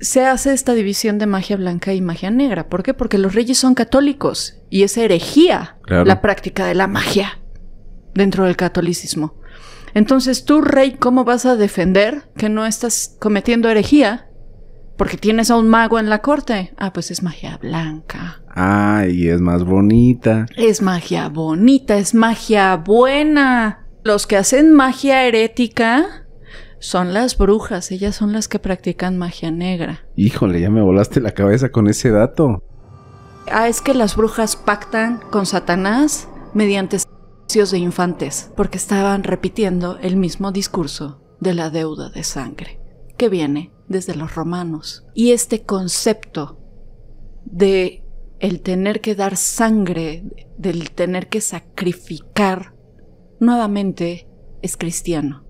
se hace esta división de magia blanca y magia negra. ¿Por qué? Porque los reyes son católicos y es herejía la práctica de la magia dentro del catolicismo. Entonces, tú, rey, ¿cómo vas a defender que no estás cometiendo herejía? Porque tienes a un mago en la corte. Ah, pues es magia blanca. Ah, y es más bonita. Es magia bonita, es magia buena. Los que hacen magia herética son las brujas, ellas son las que practican magia negra. Híjole, ya me volaste la cabeza con ese dato. Ah, es que las brujas pactan con Satanás mediante de infantes, porque estaban repitiendo el mismo discurso de la deuda de sangre, que viene desde los romanos. Y este concepto de el tener que dar sangre, del tener que sacrificar, nuevamente es cristiano.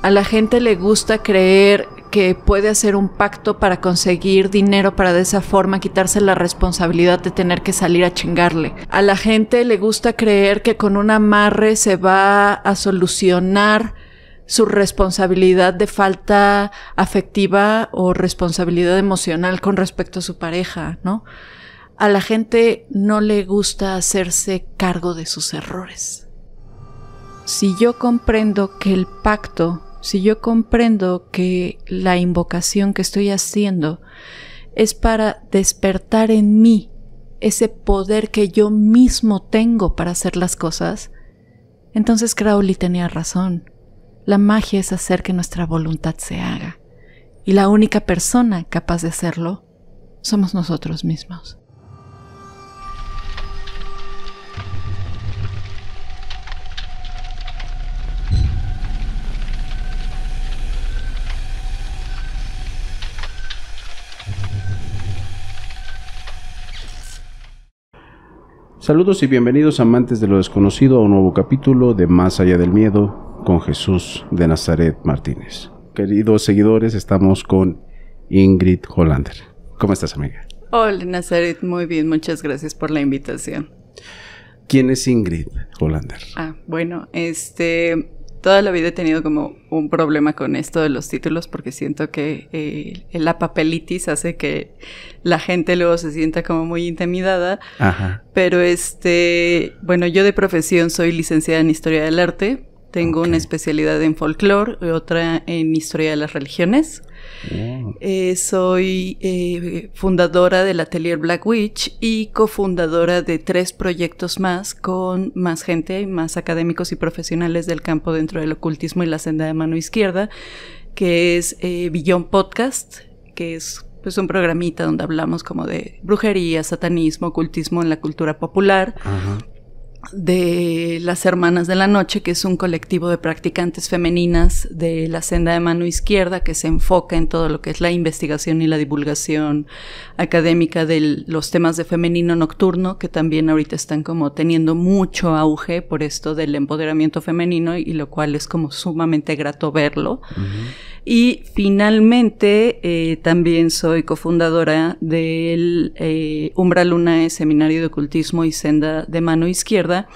A la gente le gusta creer que puede hacer un pacto para conseguir dinero para de esa forma quitarse la responsabilidad de tener que salir a chingarle. A la gente le gusta creer que con un amarre se va a solucionar su responsabilidad de falta afectiva o responsabilidad emocional con respecto a su pareja, ¿no? A la gente no le gusta hacerse cargo de sus errores. Si yo comprendo que el pacto si yo comprendo que la invocación que estoy haciendo es para despertar en mí ese poder que yo mismo tengo para hacer las cosas, entonces Crowley tenía razón. La magia es hacer que nuestra voluntad se haga. Y la única persona capaz de hacerlo somos nosotros mismos. Saludos y bienvenidos amantes de lo desconocido a un nuevo capítulo de Más allá del miedo con Jesús de Nazaret Martínez. Queridos seguidores, estamos con Ingrid Hollander. ¿Cómo estás, amiga? Hola, Nazaret. Muy bien, muchas gracias por la invitación. ¿Quién es Ingrid Hollander? Ah, bueno, este toda la vida he tenido como un problema con esto de los títulos porque siento que eh, la papelitis hace que la gente luego se sienta como muy intimidada. Ajá. Pero este, bueno, yo de profesión soy licenciada en Historia del Arte. Tengo una especialidad en folclore, otra en Historia de las Religiones. Eh, soy eh, fundadora del Atelier Black Witch y cofundadora de tres proyectos más con más gente, más académicos y profesionales del campo dentro del ocultismo y la senda de mano izquierda, que es eh, Podcast, que es pues un programita donde hablamos como de brujería, satanismo, ocultismo en la cultura popular de las Hermanas de la Noche, que es un colectivo de practicantes femeninas de la senda de mano izquierda que se enfoca en todo lo que es la investigación y la divulgación académica de los temas de femenino nocturno, que también ahorita están como teniendo mucho auge por esto del empoderamiento femenino y lo cual es como sumamente grato verlo. Y finalmente, eh, también soy cofundadora del eh, Umbra Luna Seminario de Ocultismo y Senda de Mano Izquierda,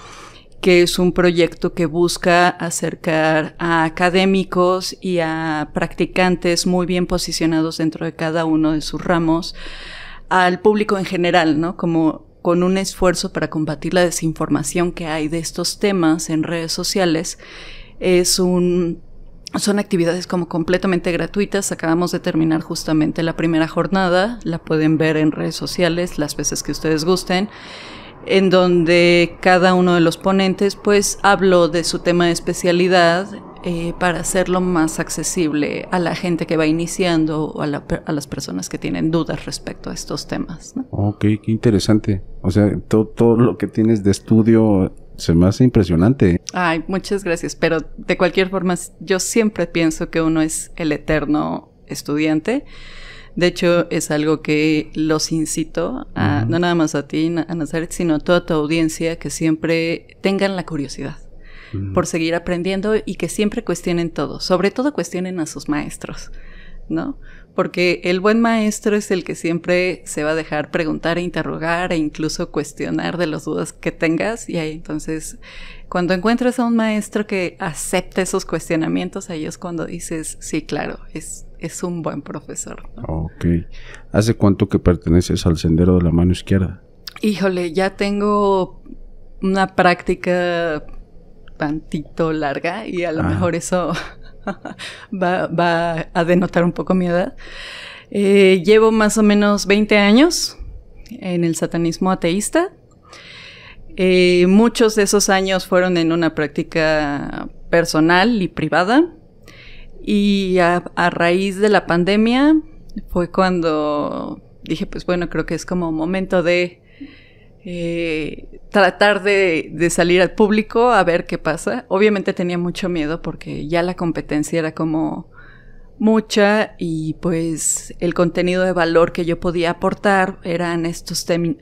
que es un proyecto que busca acercar a académicos y a practicantes muy bien posicionados dentro de cada uno de sus ramos al público en general, ¿no? Como con un esfuerzo para combatir la desinformación que hay de estos temas en redes sociales. Es un son actividades como completamente gratuitas. Acabamos de terminar justamente la primera jornada. La pueden ver en redes sociales las veces que ustedes gusten en donde cada uno de los ponentes pues habló de su tema de especialidad eh, para hacerlo más accesible a la gente que va iniciando o a, las personas que tienen dudas respecto a estos temas. Ok, qué interesante. O sea, todo, todo lo que tienes de estudio es me impresionante. Ay, muchas gracias, pero de cualquier forma yo siempre pienso que uno es el eterno estudiante. De hecho, es algo que los incito, a, no nada más a ti, a Nazaret, sino a toda tu audiencia, que siempre tengan la curiosidad por seguir aprendiendo y que siempre cuestionen todo, sobre todo cuestionen a sus maestros. ¿no? Porque el buen maestro es el que siempre se va a dejar preguntar, interrogar e incluso cuestionar de las dudas que tengas. Y ahí entonces, cuando encuentras a un maestro que acepta esos cuestionamientos, ahí es cuando dices, sí, claro, es, un buen profesor. Ok. ¿Hace cuánto que perteneces al sendero de la mano izquierda? Híjole, ya tengo una práctica tantito larga y a lo ah. mejor eso va, a denotar un poco mi edad. Eh, llevo más o menos 20 años en el satanismo ateísta. Eh, muchos de esos años fueron en una práctica personal y privada. Y a raíz de la pandemia fue cuando dije, pues bueno, creo que es como momento de eh, tratar de, salir al público a ver qué pasa. Obviamente tenía mucho miedo porque ya la competencia era como mucha y pues el contenido de valor que yo podía aportar eran estos temas,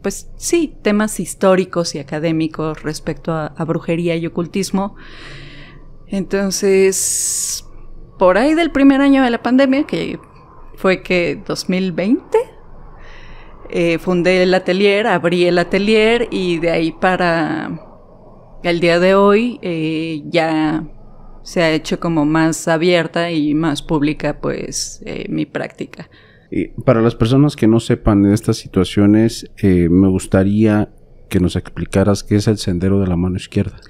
pues sí, temas históricos y académicos respecto a brujería y ocultismo. Entonces, por ahí del primer año de la pandemia, que fue que 2020, eh, fundé el atelier, abrí el atelier y de ahí para el día de hoy eh, ya se ha hecho como más abierta y más pública pues eh, mi práctica. Y para las personas que no sepan de estas situaciones, me gustaría que nos explicaras qué es el sendero de la mano izquierda.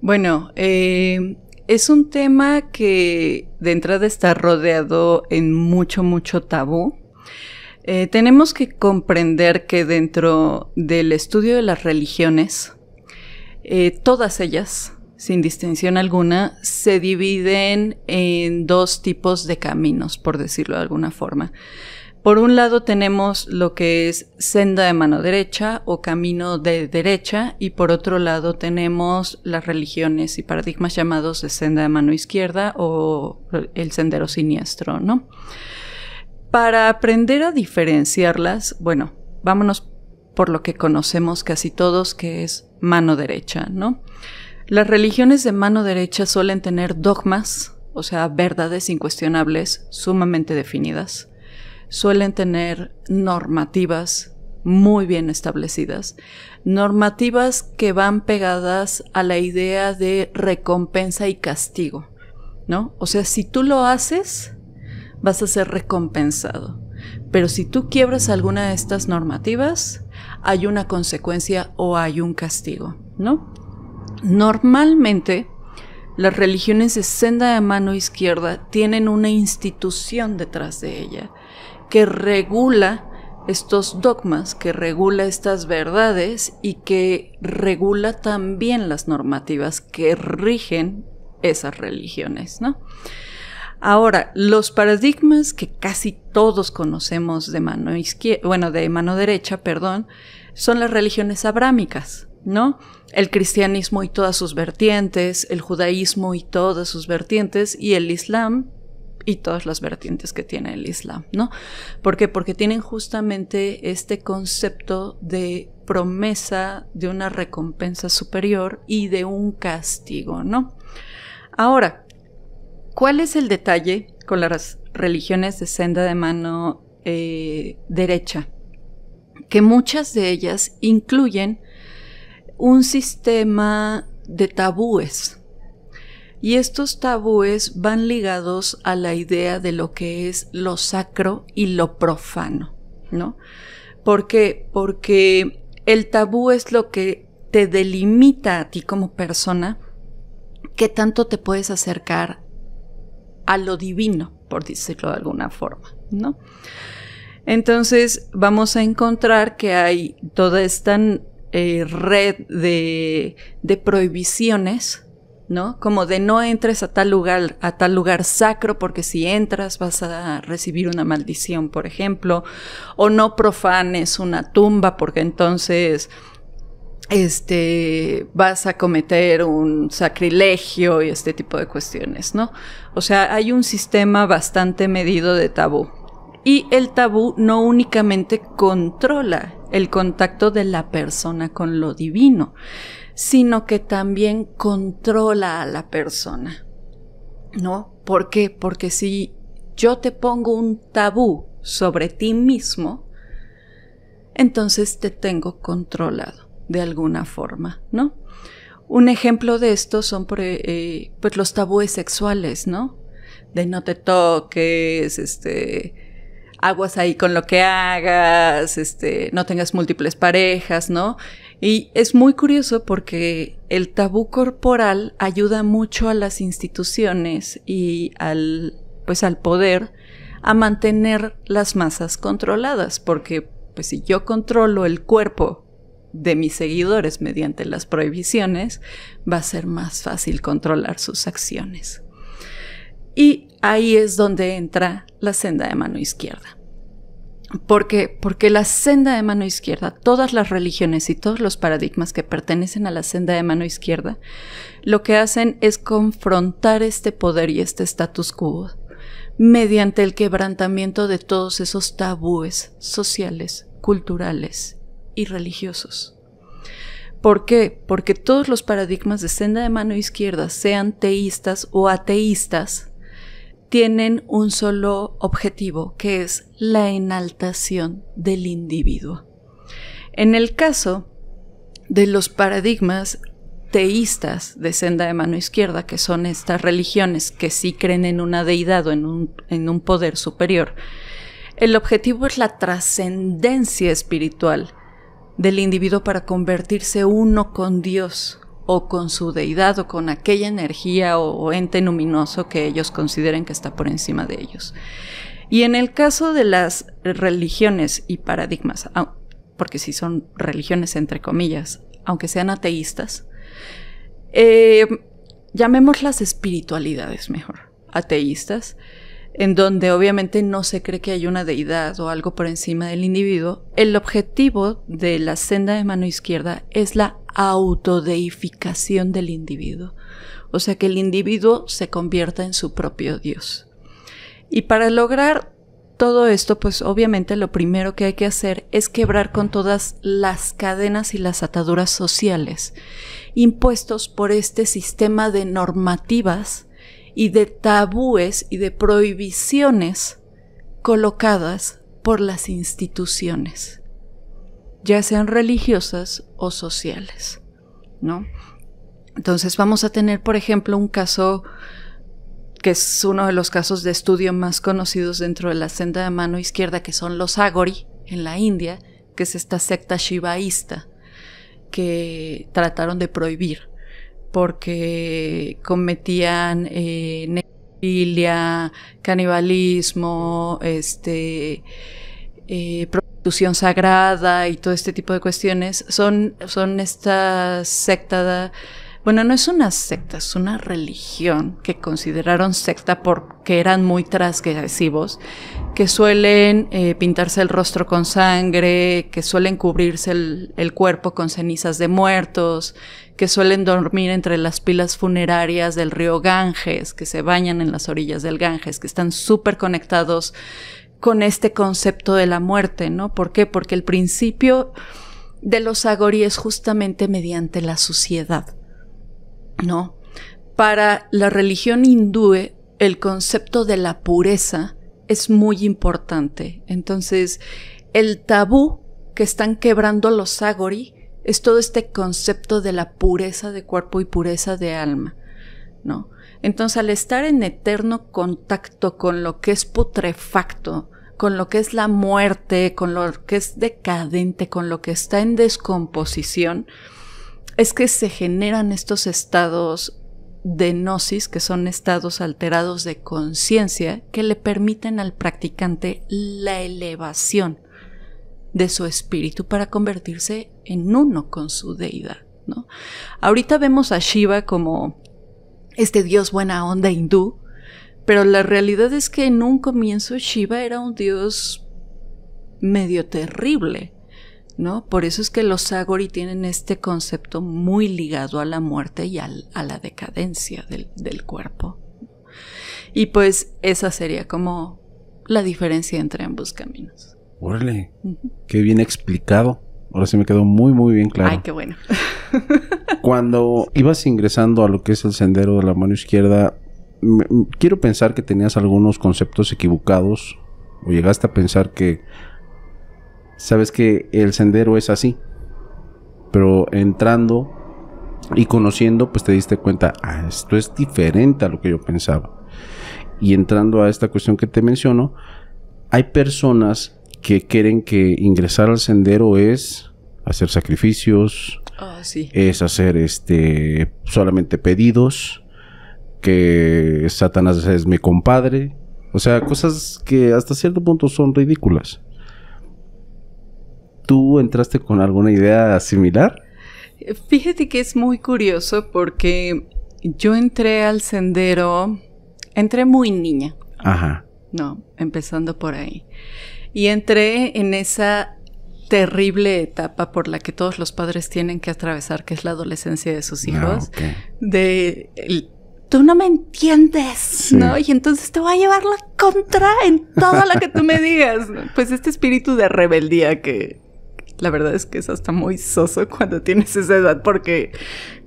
Bueno, es un tema que de entrada está rodeado en mucho, mucho tabú. Eh, tenemos que comprender que dentro del estudio de las religiones, eh, todas ellas, sin distinción alguna, se dividen en dos tipos de caminos, por decirlo de alguna forma. Por un lado tenemos lo que es senda de mano derecha o camino de derecha y por otro lado tenemos las religiones y paradigmas llamados de senda de mano izquierda o el sendero siniestro, ¿no? Para aprender a diferenciarlas, bueno, vámonos por lo que conocemos casi todos, que es mano derecha, ¿no? Las religiones de mano derecha suelen tener dogmas, o sea, verdades incuestionables sumamente definidas. Suelen tener normativas muy bien establecidas, normativas que van pegadas a la idea de recompensa y castigo, ¿no? O sea, si tú lo haces, vas a ser recompensado. Pero si tú quiebras alguna de estas normativas, hay una consecuencia o hay un castigo, ¿no? Normalmente, las religiones de senda de mano izquierda tienen una institución detrás de ella que regula estos dogmas, que regula estas verdades y que regula también las normativas que rigen esas religiones, ¿no? Ahora, los paradigmas que casi todos conocemos de mano izquierda, bueno, de mano derecha, perdón, son las religiones abrámicas, ¿no? El cristianismo y todas sus vertientes, el judaísmo y todas sus vertientes, y el islam y todas las vertientes que tiene el islam, ¿no? ¿Por qué? Porque tienen justamente este concepto de promesa de una recompensa superior y de un castigo, ¿no? Ahora, ¿Cuál es el detalle con las religiones de senda de mano eh, derecha? Que muchas de ellas incluyen un sistema de tabúes. Y estos tabúes van ligados a la idea de lo que es lo sacro y lo profano, ¿no? ¿Por qué? Porque el tabú es lo que te delimita a ti como persona, qué tanto te puedes acercar a lo divino, por decirlo de alguna forma, ¿no? Entonces vamos a encontrar que hay toda esta eh, red de, de, prohibiciones, ¿no? Como de no entres a tal lugar, a tal lugar sacro, porque si entras vas a recibir una maldición, por ejemplo, o no profanes una tumba, porque entonces este, vas a cometer un sacrilegio y este tipo de cuestiones, ¿no? O sea, hay un sistema bastante medido de tabú. Y el tabú no únicamente controla el contacto de la persona con lo divino, sino que también controla a la persona, ¿no? ¿Por qué? Porque si yo te pongo un tabú sobre ti mismo, entonces te tengo controlado de alguna forma, ¿no? Un ejemplo de esto son eh, pues los tabúes sexuales, ¿no? De no te toques, este, aguas ahí con lo que hagas, este, no tengas múltiples parejas, ¿no? Y es muy curioso porque el tabú corporal ayuda mucho a las instituciones y al, pues al poder a mantener las masas controladas, porque pues si yo controlo el cuerpo de mis seguidores mediante las prohibiciones, va a ser más fácil controlar sus acciones. Y ahí es donde entra la senda de mano izquierda. ¿Por qué? Porque la senda de mano izquierda, todas las religiones y todos los paradigmas que pertenecen a la senda de mano izquierda, lo que hacen es confrontar este poder y este status quo mediante el quebrantamiento de todos esos tabúes sociales, culturales y religiosos. ¿Por qué? Porque todos los paradigmas de senda de mano izquierda, sean teístas o ateístas, tienen un solo objetivo, que es la enaltación del individuo. En el caso de los paradigmas teístas de senda de mano izquierda, que son estas religiones que sí creen en una deidad o en un, en un poder superior, el objetivo es la trascendencia espiritual, del individuo para convertirse uno con Dios o con su deidad o con aquella energía o, ente luminoso que ellos consideren que está por encima de ellos. Y en el caso de las religiones y paradigmas, porque si son religiones entre comillas, aunque sean ateístas, eh, llamémoslas espiritualidades mejor, ateístas, en donde obviamente no se cree que hay una deidad o algo por encima del individuo, el objetivo de la senda de mano izquierda es la autodeificación del individuo, o sea que el individuo se convierta en su propio Dios. Y para lograr todo esto, pues obviamente lo primero que hay que hacer es quebrar con todas las cadenas y las ataduras sociales impuestos por este sistema de normativas y de tabúes y de prohibiciones colocadas por las instituciones, ya sean religiosas o sociales, ¿no? Entonces vamos a tener, por ejemplo, un caso que es uno de los casos de estudio más conocidos dentro de la senda de mano izquierda, que son los Agori en la India, que es esta secta shivaísta que trataron de prohibir porque cometían eh, canibalismo, este, eh, prostitución sagrada y todo este tipo de cuestiones. Son, son esta secta, bueno, no es una secta, es una religión que consideraron secta porque eran muy transgresivos, que suelen eh, pintarse el rostro con sangre, que suelen cubrirse el, el cuerpo con cenizas de muertos, que suelen dormir entre las pilas funerarias del río Ganges, que se bañan en las orillas del Ganges, que están súper conectados con este concepto de la muerte, ¿no? ¿Por qué? Porque el principio de los agorí es justamente mediante la suciedad, ¿no? Para la religión hindúe, el concepto de la pureza es muy importante. Entonces, el tabú que están quebrando los agori es todo este concepto de la pureza de cuerpo y pureza de alma, ¿no? Entonces, al estar en eterno contacto con lo que es putrefacto, con lo que es la muerte, con lo que es decadente, con lo que está en descomposición, es que se generan estos estados de gnosis, que son estados alterados de conciencia, que le permiten al practicante la elevación de su espíritu para convertirse en uno con su deidad. ¿no? Ahorita vemos a Shiva como este dios buena onda hindú, pero la realidad es que en un comienzo Shiva era un dios medio terrible, ¿no? Por eso es que los Sagori tienen este concepto muy ligado a la muerte y a la decadencia del cuerpo. Y pues esa sería como la diferencia entre ambos caminos. Órale, qué bien explicado. Ahora sí me quedó muy, muy bien claro. Ay, qué bueno. Cuando ibas ingresando a lo que es el sendero de la mano izquierda, quiero pensar que tenías algunos conceptos equivocados o llegaste a pensar que, sabes que el sendero es así, pero entrando y conociendo, pues te diste cuenta, ah, esto es diferente a lo que yo pensaba. Y entrando a esta cuestión que te menciono, hay personas que quieren que ingresar al sendero es hacer sacrificios, ah, es hacer este solamente pedidos, que Satanás es mi compadre, o sea, cosas que hasta cierto punto son ridículas. ¿Tú entraste con alguna idea similar? Fíjate que es muy curioso porque yo entré al sendero, entré muy niña. Ajá. No, empezando por ahí. Y entré en esa terrible etapa por la que todos los padres tienen que atravesar, que es la adolescencia de sus ah, hijos, de tú no me entiendes, ¿no? Y entonces te voy a llevar la contra en todo lo que tú me digas. Pues este espíritu de rebeldía que la verdad es que es hasta muy soso cuando tienes esa edad porque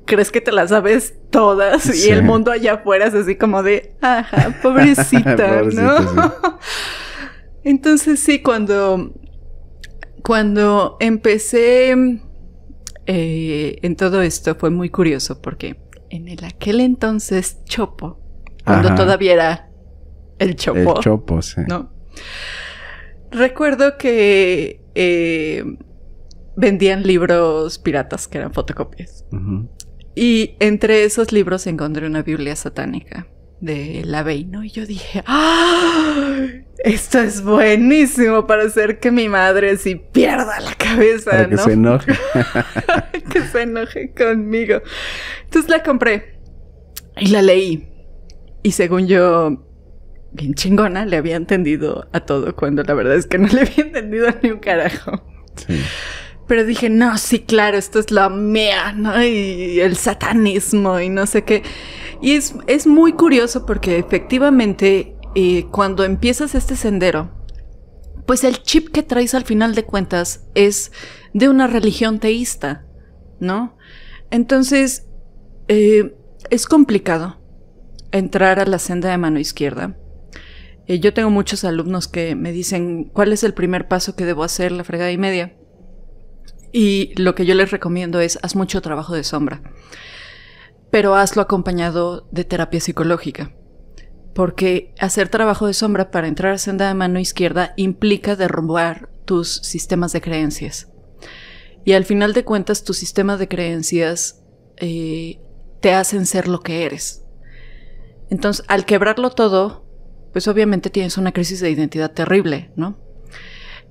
crees que te la sabes todas y el mundo allá afuera es así como de, ajá, pobrecita, ¿no? Entonces sí, cuando, cuando empecé eh, en todo esto fue muy curioso porque en el aquel entonces Chopo, cuando todavía era el Chopo. El Chopo, sí. Recuerdo que eh, vendían libros piratas que eran fotocopias. Y entre esos libros encontré una Biblia satánica de la y yo dije, ¡ay! esto es buenísimo para hacer que mi madre si pierda la cabeza, Que se enoje. que se enoje conmigo. Entonces la compré y la leí. Y según yo, bien chingona, le había entendido a todo cuando la verdad es que no le había entendido ni un carajo. Pero dije, no, sí, claro, esto es la mía, ¿no? Y el satanismo y no sé qué. Y es, es muy curioso porque efectivamente y cuando empiezas este sendero, pues el chip que traes al final de cuentas es de una religión teísta, ¿no? Entonces, eh, es complicado entrar a la senda de mano izquierda. Eh, yo tengo muchos alumnos que me dicen, ¿cuál es el primer paso que debo hacer la fregada y media? Y lo que yo les recomiendo es, haz mucho trabajo de sombra, pero hazlo acompañado de terapia psicológica porque hacer trabajo de sombra para entrar a senda de mano izquierda implica derrumbar tus sistemas de creencias. Y al final de cuentas, tus sistemas de creencias eh, te hacen ser lo que eres. Entonces, al quebrarlo todo, pues obviamente tienes una crisis de identidad terrible, ¿no?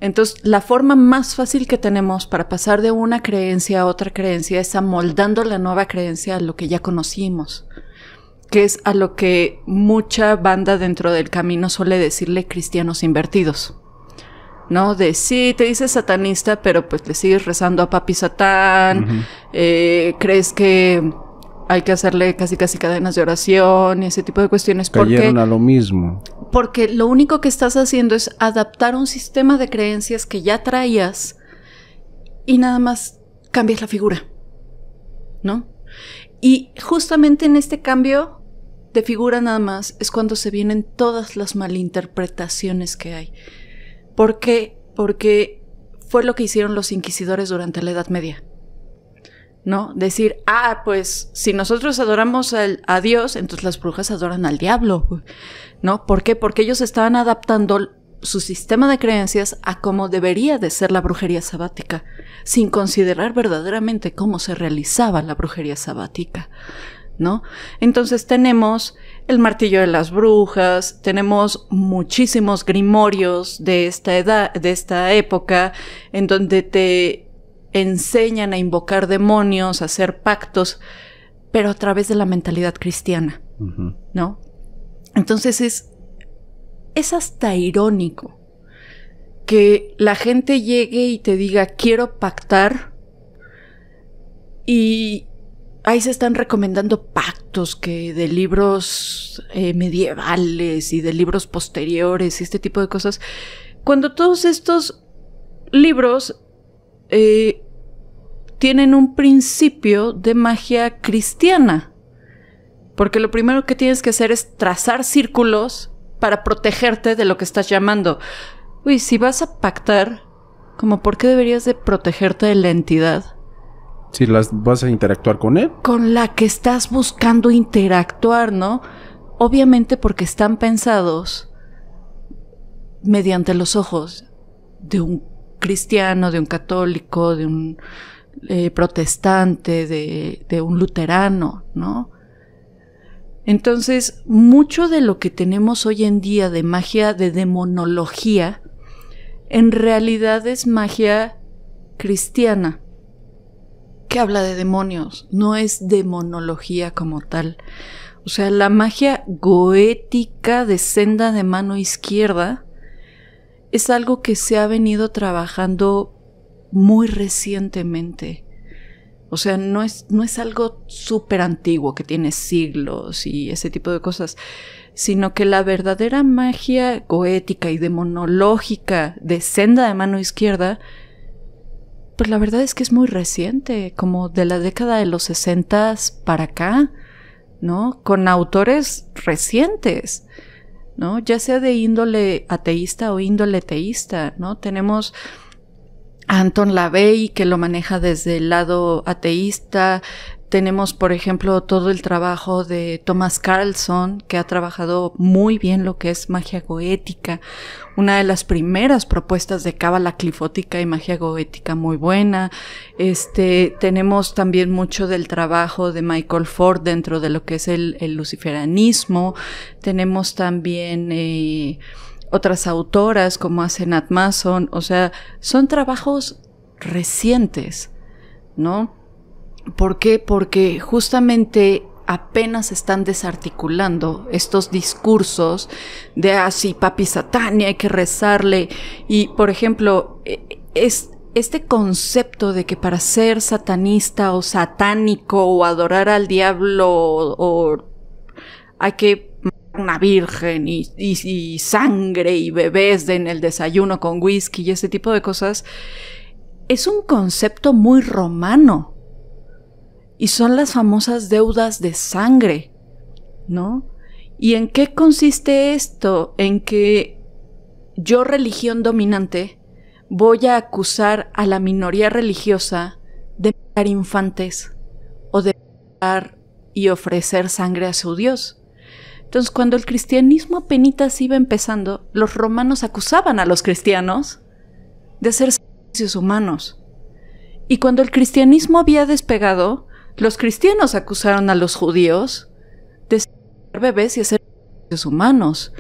Entonces, la forma más fácil que tenemos para pasar de una creencia a otra creencia es amoldando la nueva creencia a lo que ya conocimos que es a lo que mucha banda dentro del camino suele decirle cristianos invertidos. ¿No? De sí, te dices satanista, pero pues le sigues rezando a papi satán, eh, crees que hay que hacerle casi casi cadenas de oración y ese tipo de cuestiones. Cayeron a lo mismo. Porque lo único que estás haciendo es adaptar un sistema de creencias que ya traías y nada más cambias la figura, ¿no? Y justamente en este cambio de figura nada más es cuando se vienen todas las malinterpretaciones que hay. ¿Por qué? Porque fue lo que hicieron los inquisidores durante la Edad Media. ¿No? Decir, ah, pues si nosotros adoramos a Dios, entonces las brujas adoran al diablo. ¿No? ¿Por qué? Porque ellos estaban adaptando su sistema de creencias a cómo debería de ser la brujería sabática, sin considerar verdaderamente cómo se realizaba la brujería sabática. ¿No? Entonces tenemos el martillo de las brujas, tenemos muchísimos grimorios de esta edad, de esta época, en donde te enseñan a invocar demonios, a hacer pactos, pero a través de la mentalidad cristiana, ¿no? Entonces es es hasta irónico que la gente llegue y te diga quiero pactar y ahí se están recomendando pactos que de libros eh, medievales y de libros posteriores y este tipo de cosas, cuando todos estos libros eh, tienen un principio de magia cristiana. Porque lo primero que tienes que hacer es trazar círculos para protegerte de lo que estás llamando. Uy, si vas a pactar, como por qué deberías de protegerte de la entidad? Si las vas a interactuar con él. Con la que estás buscando interactuar, ¿no? Obviamente porque están pensados mediante los ojos de un cristiano, de un católico, de un eh, protestante, de, de, un luterano, ¿no? Entonces, mucho de lo que tenemos hoy en día de magia de demonología, en realidad es magia cristiana, que habla de demonios, no es demonología como tal. O sea, la magia goética de senda de mano izquierda es algo que se ha venido trabajando muy recientemente. O sea, no es, no es algo súper antiguo que tiene siglos y ese tipo de cosas, sino que la verdadera magia goética y demonológica de senda de mano izquierda, pues la verdad es que es muy reciente, como de la década de los 60 para acá, ¿no? Con autores recientes. ¿no? Ya sea de índole ateísta o índole teísta, ¿no? Tenemos Anton Lavey, que lo maneja desde el lado ateísta. Tenemos, por ejemplo, todo el trabajo de Thomas Carlson, que ha trabajado muy bien lo que es magia goética. Una de las primeras propuestas de cábala clifótica y magia goética muy buena. Este, tenemos también mucho del trabajo de Michael Ford dentro de lo que es el, luciferanismo. Tenemos también, eh, otras autoras como hacen Mason, o sea, son trabajos recientes, ¿no? ¿Por qué? Porque justamente apenas están desarticulando estos discursos de así, ah, papi satania, hay que rezarle. Y, por ejemplo, e, es, este concepto de que para ser satanista o satánico o adorar al diablo o hay que una virgen y, sangre y bebés en el desayuno con whisky y ese tipo de cosas, es un concepto muy romano. Y son las famosas deudas de sangre, ¿no? ¿Y en qué consiste esto? En que yo, religión dominante, voy a acusar a la minoría religiosa de matar infantes o de matar y ofrecer sangre a su Dios. Entonces, cuando el cristianismo apenas iba empezando, los romanos acusaban a los cristianos de hacer sacrificios humanos. Y cuando el cristianismo había despegado, los cristianos acusaron a los judíos de ser bebés y hacer sacrificios humanos.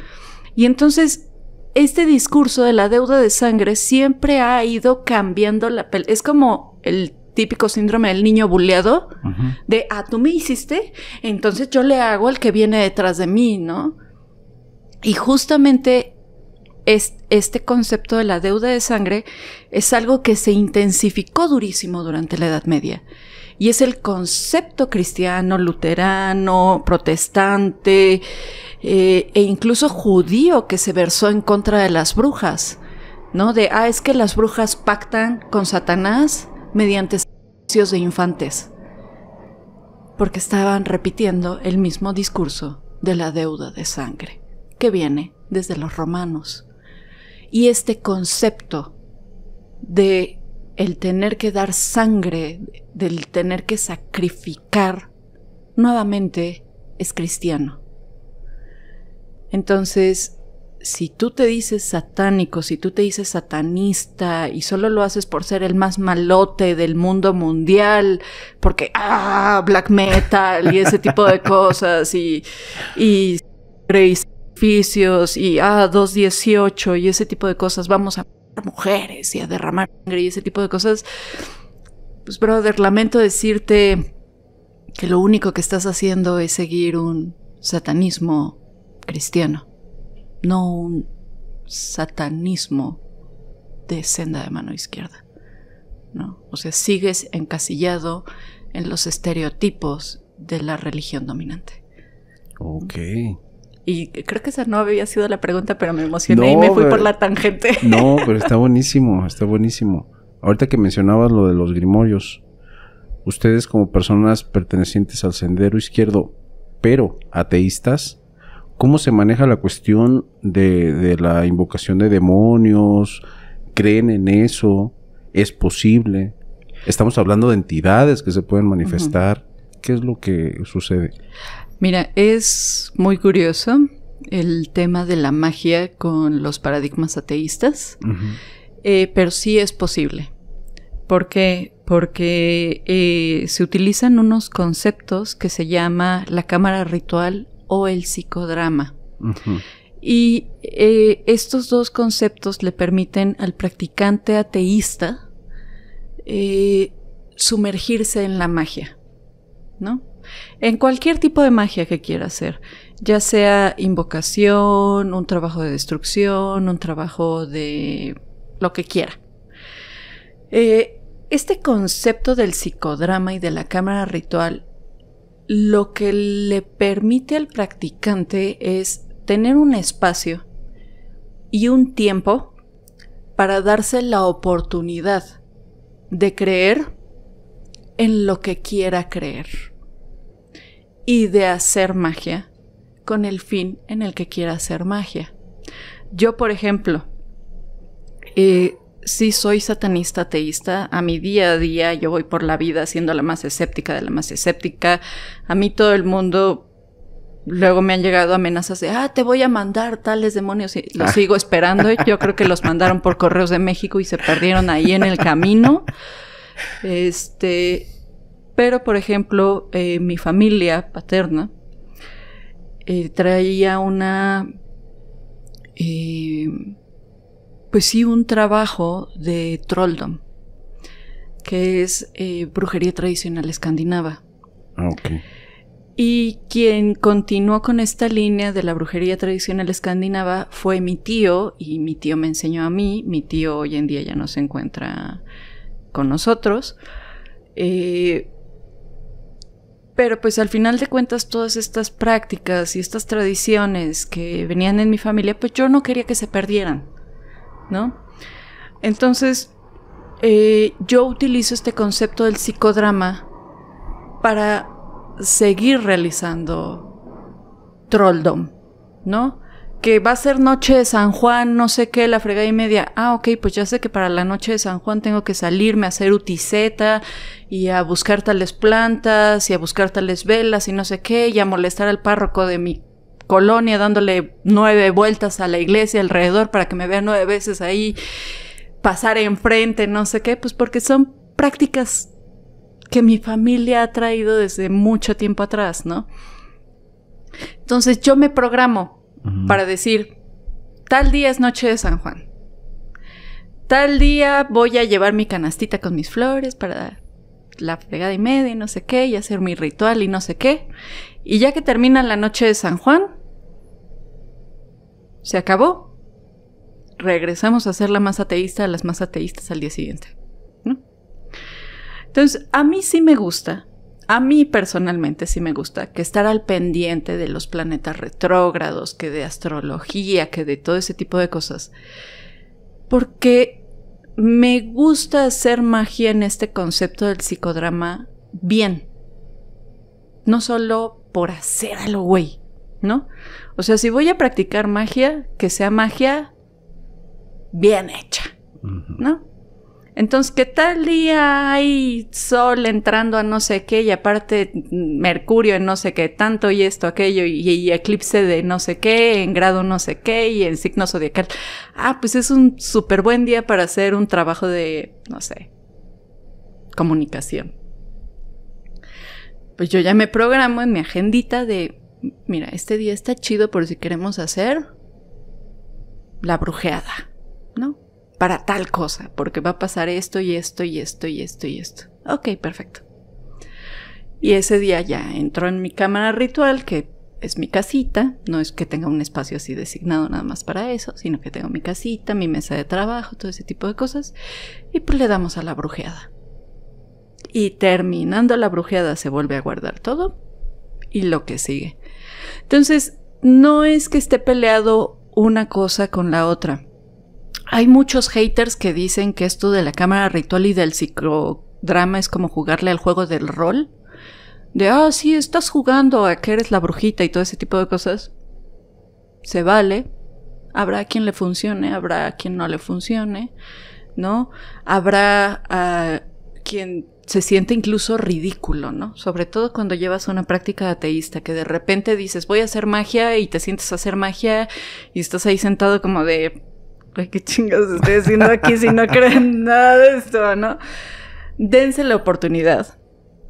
Y entonces este discurso de la deuda de sangre siempre ha ido cambiando la Es como el típico síndrome del niño buleado, de, ah, tú me hiciste, entonces yo le hago al que viene detrás de mí, ¿no? Y justamente es, este concepto de la deuda de sangre es algo que se intensificó durísimo durante la Edad Media. Y es el concepto cristiano, luterano, protestante eh, e incluso judío que se versó en contra de las brujas, ¿no? De, ah, es que las brujas pactan con Satanás mediante sacrificios de infantes, porque estaban repitiendo el mismo discurso de la deuda de sangre, que viene desde los romanos. Y este concepto de el tener que dar sangre, del tener que sacrificar, nuevamente es cristiano. Entonces, si tú te dices satánico, si tú te dices satanista y solo lo haces por ser el más malote del mundo mundial, porque, ah, black metal y ese tipo de cosas y, y sacrificios y, ah, 218 y ese tipo de cosas, vamos a mujeres y a derramar sangre y ese tipo de cosas, pues, brother, lamento decirte que lo único que estás haciendo es seguir un satanismo cristiano no un satanismo de senda de mano izquierda. ¿no? O sea, sigues encasillado en los estereotipos de la religión dominante. Ok. Y creo que esa no había sido la pregunta, pero me emocioné y me fui por la tangente. No, pero está buenísimo, está buenísimo. Ahorita que mencionabas lo de los grimorios, ustedes como personas pertenecientes al sendero izquierdo, pero ateístas, ¿Cómo se maneja la cuestión de, la invocación de demonios? ¿Creen en eso? ¿Es posible? Estamos hablando de entidades que se pueden manifestar. ¿Qué es lo que sucede? Mira, es muy curioso el tema de la magia con los paradigmas ateístas, eh, pero sí es posible. ¿Por qué? Porque eh, se utilizan unos conceptos que se llama la cámara ritual o el psicodrama. Y eh, estos dos conceptos le permiten al practicante ateísta eh, sumergirse en la magia, ¿no? En cualquier tipo de magia que quiera hacer, ya sea invocación, un trabajo de destrucción, un trabajo de lo que quiera. Eh, este concepto del psicodrama y de la cámara ritual lo que le permite al practicante es tener un espacio y un tiempo para darse la oportunidad de creer en lo que quiera creer y de hacer magia con el fin en el que quiera hacer magia. Yo, por ejemplo, eh, sí soy satanista, ateísta. A mi día a día yo voy por la vida siendo la más escéptica de la más escéptica. A mí todo el mundo luego me han llegado amenazas de, ah, te voy a mandar tales demonios y los ah. sigo esperando. Yo creo que los mandaron por correos de México y se perdieron ahí en el camino. Este, pero por ejemplo, eh, mi familia paterna eh, traía una eh, pues sí un trabajo de trolldom, que es eh, brujería tradicional escandinava. Ah, y quien continuó con esta línea de la brujería tradicional escandinava fue mi tío, y mi tío me enseñó a mí, mi tío hoy en día ya no se encuentra con nosotros. Eh, pero pues al final de cuentas todas estas prácticas y estas tradiciones que venían en mi familia, pues yo no quería que se perdieran. ¿no? Entonces, eh, yo utilizo este concepto del psicodrama para seguir realizando trolldom, ¿no? Que va a ser noche de San Juan, no sé qué, la fregada y media. Ah, ok, pues ya sé que para la noche de San Juan tengo que salirme a hacer uticeta y a buscar tales plantas y a buscar tales velas y no sé qué, y a molestar al párroco de mi colonia dándole nueve vueltas a la iglesia alrededor para que me vea nueve veces ahí, pasar enfrente, no sé qué, pues porque son prácticas que mi familia ha traído desde mucho tiempo atrás, ¿no? Entonces yo me programo para decir, tal día es noche de San Juan, tal día voy a llevar mi canastita con mis flores para la pegada y media y no sé qué, y hacer mi ritual y no sé qué. Y ya que termina la noche de San Juan, se acabó. Regresamos a ser la más ateísta a las más ateístas al día siguiente. Entonces, a mí sí me gusta, a mí personalmente sí me gusta que estar al pendiente de los planetas retrógrados, que de astrología, que de todo ese tipo de cosas. Porque me gusta hacer magia en este concepto del psicodrama bien. No solo por hacer algo güey, ¿no? O sea, si voy a practicar magia, que sea magia bien hecha, ¿no? Entonces, ¿qué tal día hay sol entrando a no sé qué y aparte Mercurio en no sé qué tanto y esto, aquello y, eclipse de no sé qué en grado no sé qué y en signo zodiacal? Ah, pues es un súper buen día para hacer un trabajo de, no sé, comunicación. Pues yo ya me programo en mi agendita de, mira, este día está chido por si queremos hacer la brujeada para tal cosa, porque va a pasar esto y esto y esto y esto y esto. Ok, perfecto. Y ese día ya entró en mi cámara ritual, que es mi casita, no es que tenga un espacio así designado nada más para eso, sino que tengo mi casita, mi mesa de trabajo, todo ese tipo de cosas, y pues le damos a la brujeada. Y terminando la brujeada se vuelve a guardar todo y lo que sigue. Entonces, no es que esté peleado una cosa con la otra hay muchos haters que dicen que esto de la cámara ritual y del psicodrama es como jugarle al juego del rol. De, ah, sí, estás jugando a que eres la brujita y todo ese tipo de cosas. Se vale. Habrá quien le funcione, habrá a quien no le funcione, ¿no? Habrá a ah, quien se siente incluso ridículo, ¿no? Sobre todo cuando llevas una práctica ateísta, que de repente dices, voy a hacer magia y te sientes a hacer magia y estás ahí sentado como de, qué chingados estoy haciendo aquí si no creen nada de esto, ¿no? Dense la oportunidad.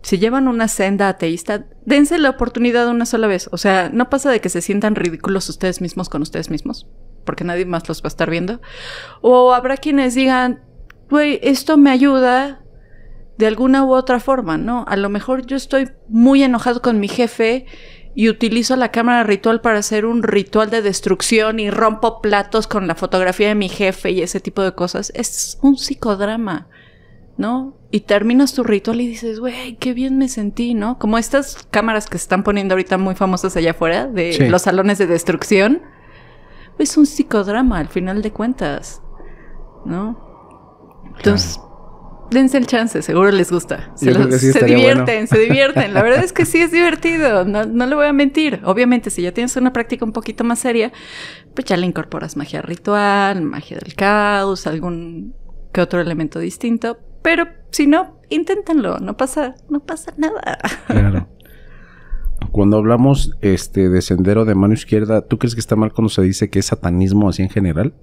Si llevan una senda ateísta, dense la oportunidad una sola vez. O sea, no pasa de que se sientan ridículos ustedes mismos con ustedes mismos, porque nadie más los va a estar viendo. O habrá quienes digan, güey, esto me ayuda de alguna u otra forma, ¿no? A lo mejor yo estoy muy enojado con mi jefe y utilizo la cámara ritual para hacer un ritual de destrucción y rompo platos con la fotografía de mi jefe y ese tipo de cosas, es un psicodrama, ¿no? Y terminas tu ritual y dices, güey, qué bien me sentí, ¿no? Como estas cámaras que se están poniendo ahorita muy famosas allá afuera de los salones de destrucción. Es un psicodrama al final de cuentas, ¿no? Entonces, dense el chance, seguro les gusta. Se, divierten, se divierten. La verdad es que sí es divertido, no, no le voy a mentir. Obviamente, si ya tienes una práctica un poquito más seria, pues ya le incorporas magia ritual, magia del caos, algún que otro elemento distinto. Pero si no, inténtenlo, no pasa, no pasa nada. Claro. Cuando hablamos este, de sendero de mano izquierda, ¿tú crees que está mal cuando se dice que es satanismo así en general?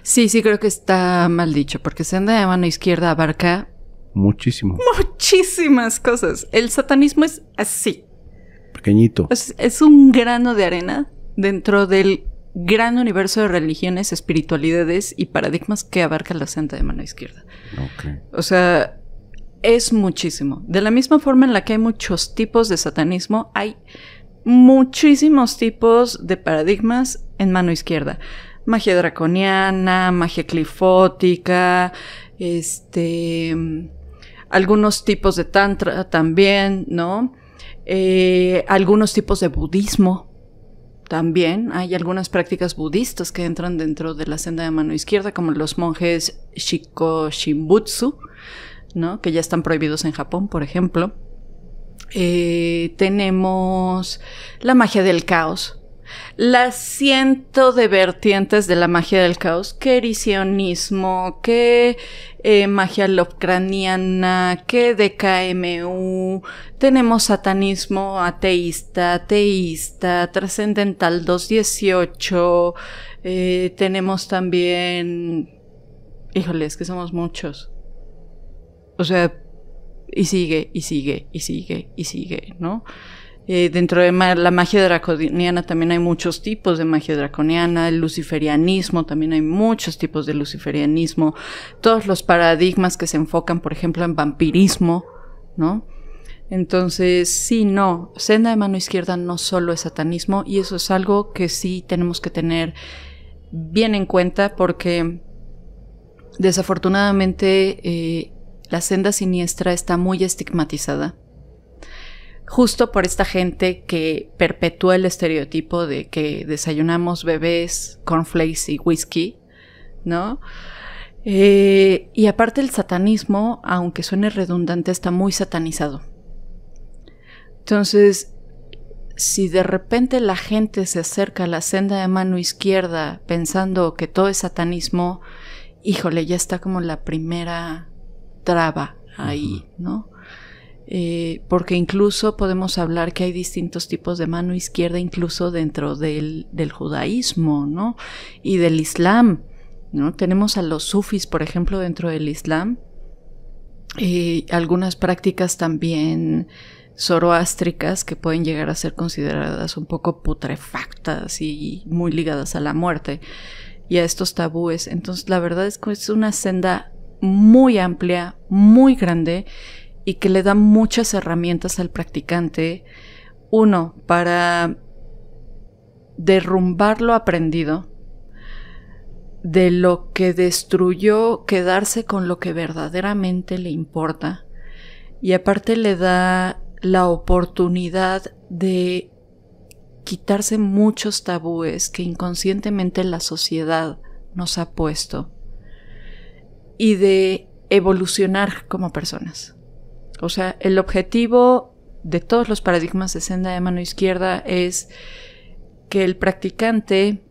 Sí, sí, creo que está mal dicho, porque sendero de mano izquierda abarca... Muchísimo. Muchísimas cosas. El satanismo es así. Pequeñito. es, un grano de arena dentro del gran universo de religiones, espiritualidades y paradigmas que abarca la senda de mano izquierda. Okay. O sea, es muchísimo. De la misma forma en la que hay muchos tipos de satanismo, hay muchísimos tipos de paradigmas en mano izquierda. Magia draconiana, magia clifótica, este, algunos tipos de tantra también, ¿no? Eh, algunos tipos de budismo también. Hay algunas prácticas budistas que entran dentro de la senda de mano izquierda, como los monjes Shiko ¿no? Que ya están prohibidos en Japón, por ejemplo. Eh, tenemos la magia del caos. Las ciento de vertientes de la magia del caos, que ericionismo, que eh, magia lovecraniana, que DKMU, tenemos satanismo ateísta, ateísta, trascendental 218, eh, tenemos también... Híjole, que somos muchos. O sea, y sigue, y sigue, y sigue, y sigue, ¿no? Eh, dentro de la magia draconiana también hay muchos tipos de magia draconiana, el luciferianismo, también hay muchos tipos de luciferianismo, todos los paradigmas que se enfocan, por ejemplo, en vampirismo, ¿no? Entonces, sí, no, senda de mano izquierda no solo es satanismo y eso es algo que sí tenemos que tener bien en cuenta porque desafortunadamente eh, la senda siniestra está muy estigmatizada. Justo por esta gente que perpetúa el estereotipo de que desayunamos bebés, cornflakes y whisky, ¿no? Eh, y aparte el satanismo, aunque suene redundante, está muy satanizado. Entonces, si de repente la gente se acerca a la senda de mano izquierda pensando que todo es satanismo, híjole, ya está como la primera traba ahí, ¿no? Eh, porque incluso podemos hablar que hay distintos tipos de mano izquierda, incluso dentro del, del judaísmo, ¿no? Y del Islam, ¿no? Tenemos a los sufis, por ejemplo, dentro del Islam, y eh, algunas prácticas también zoroástricas que pueden llegar a ser consideradas un poco putrefactas y muy ligadas a la muerte y a estos tabúes. Entonces, la verdad es que es una senda muy amplia, muy grande y que le da muchas herramientas al practicante. Uno, para derrumbar lo aprendido, de lo que destruyó, quedarse con lo que verdaderamente le importa. Y aparte le da la oportunidad de quitarse muchos tabúes que inconscientemente la sociedad nos ha puesto y de evolucionar como personas. O sea, el objetivo de todos los paradigmas de senda de mano izquierda es que el practicante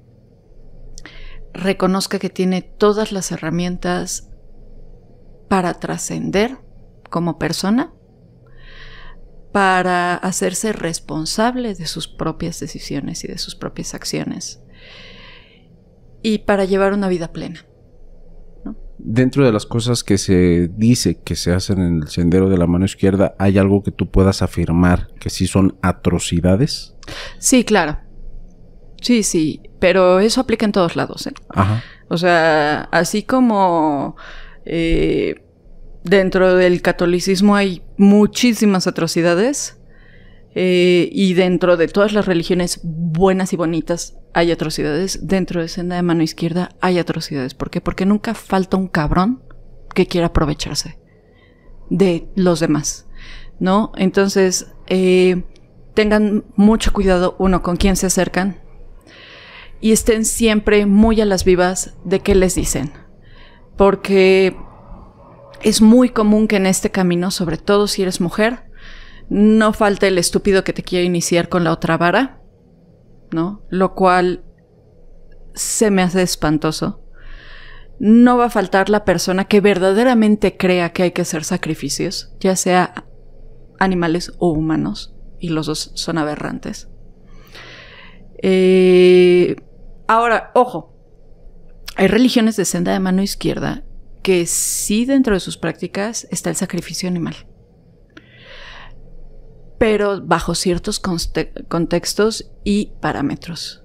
reconozca que tiene todas las herramientas para trascender como persona, para hacerse responsable de sus propias decisiones y de sus propias acciones, y para llevar una vida plena dentro de las cosas que se dice que se hacen en el sendero de la mano izquierda, ¿hay algo que tú puedas afirmar que sí son atrocidades? Sí, claro. Sí, sí, pero eso aplica en todos lados. ¿eh? Ajá. O sea, así como eh, dentro del catolicismo hay muchísimas atrocidades, eh, y dentro de todas las religiones buenas y bonitas hay atrocidades, dentro de senda de mano izquierda hay atrocidades. ¿Por qué? Porque nunca falta un cabrón que quiera aprovecharse de los demás, ¿no? Entonces, eh, tengan mucho cuidado, uno, con quién se acercan y estén siempre muy a las vivas de qué les dicen, porque es muy común que en este camino, sobre todo si eres mujer, no falta el estúpido que te quiere iniciar con la otra vara, ¿no? Lo cual se me hace espantoso. No va a faltar la persona que verdaderamente crea que hay que hacer sacrificios, ya sea animales o humanos, y los dos son aberrantes. Eh, ahora, ojo, hay religiones de senda de mano izquierda que sí dentro de sus prácticas está el sacrificio animal pero bajo ciertos contextos y parámetros.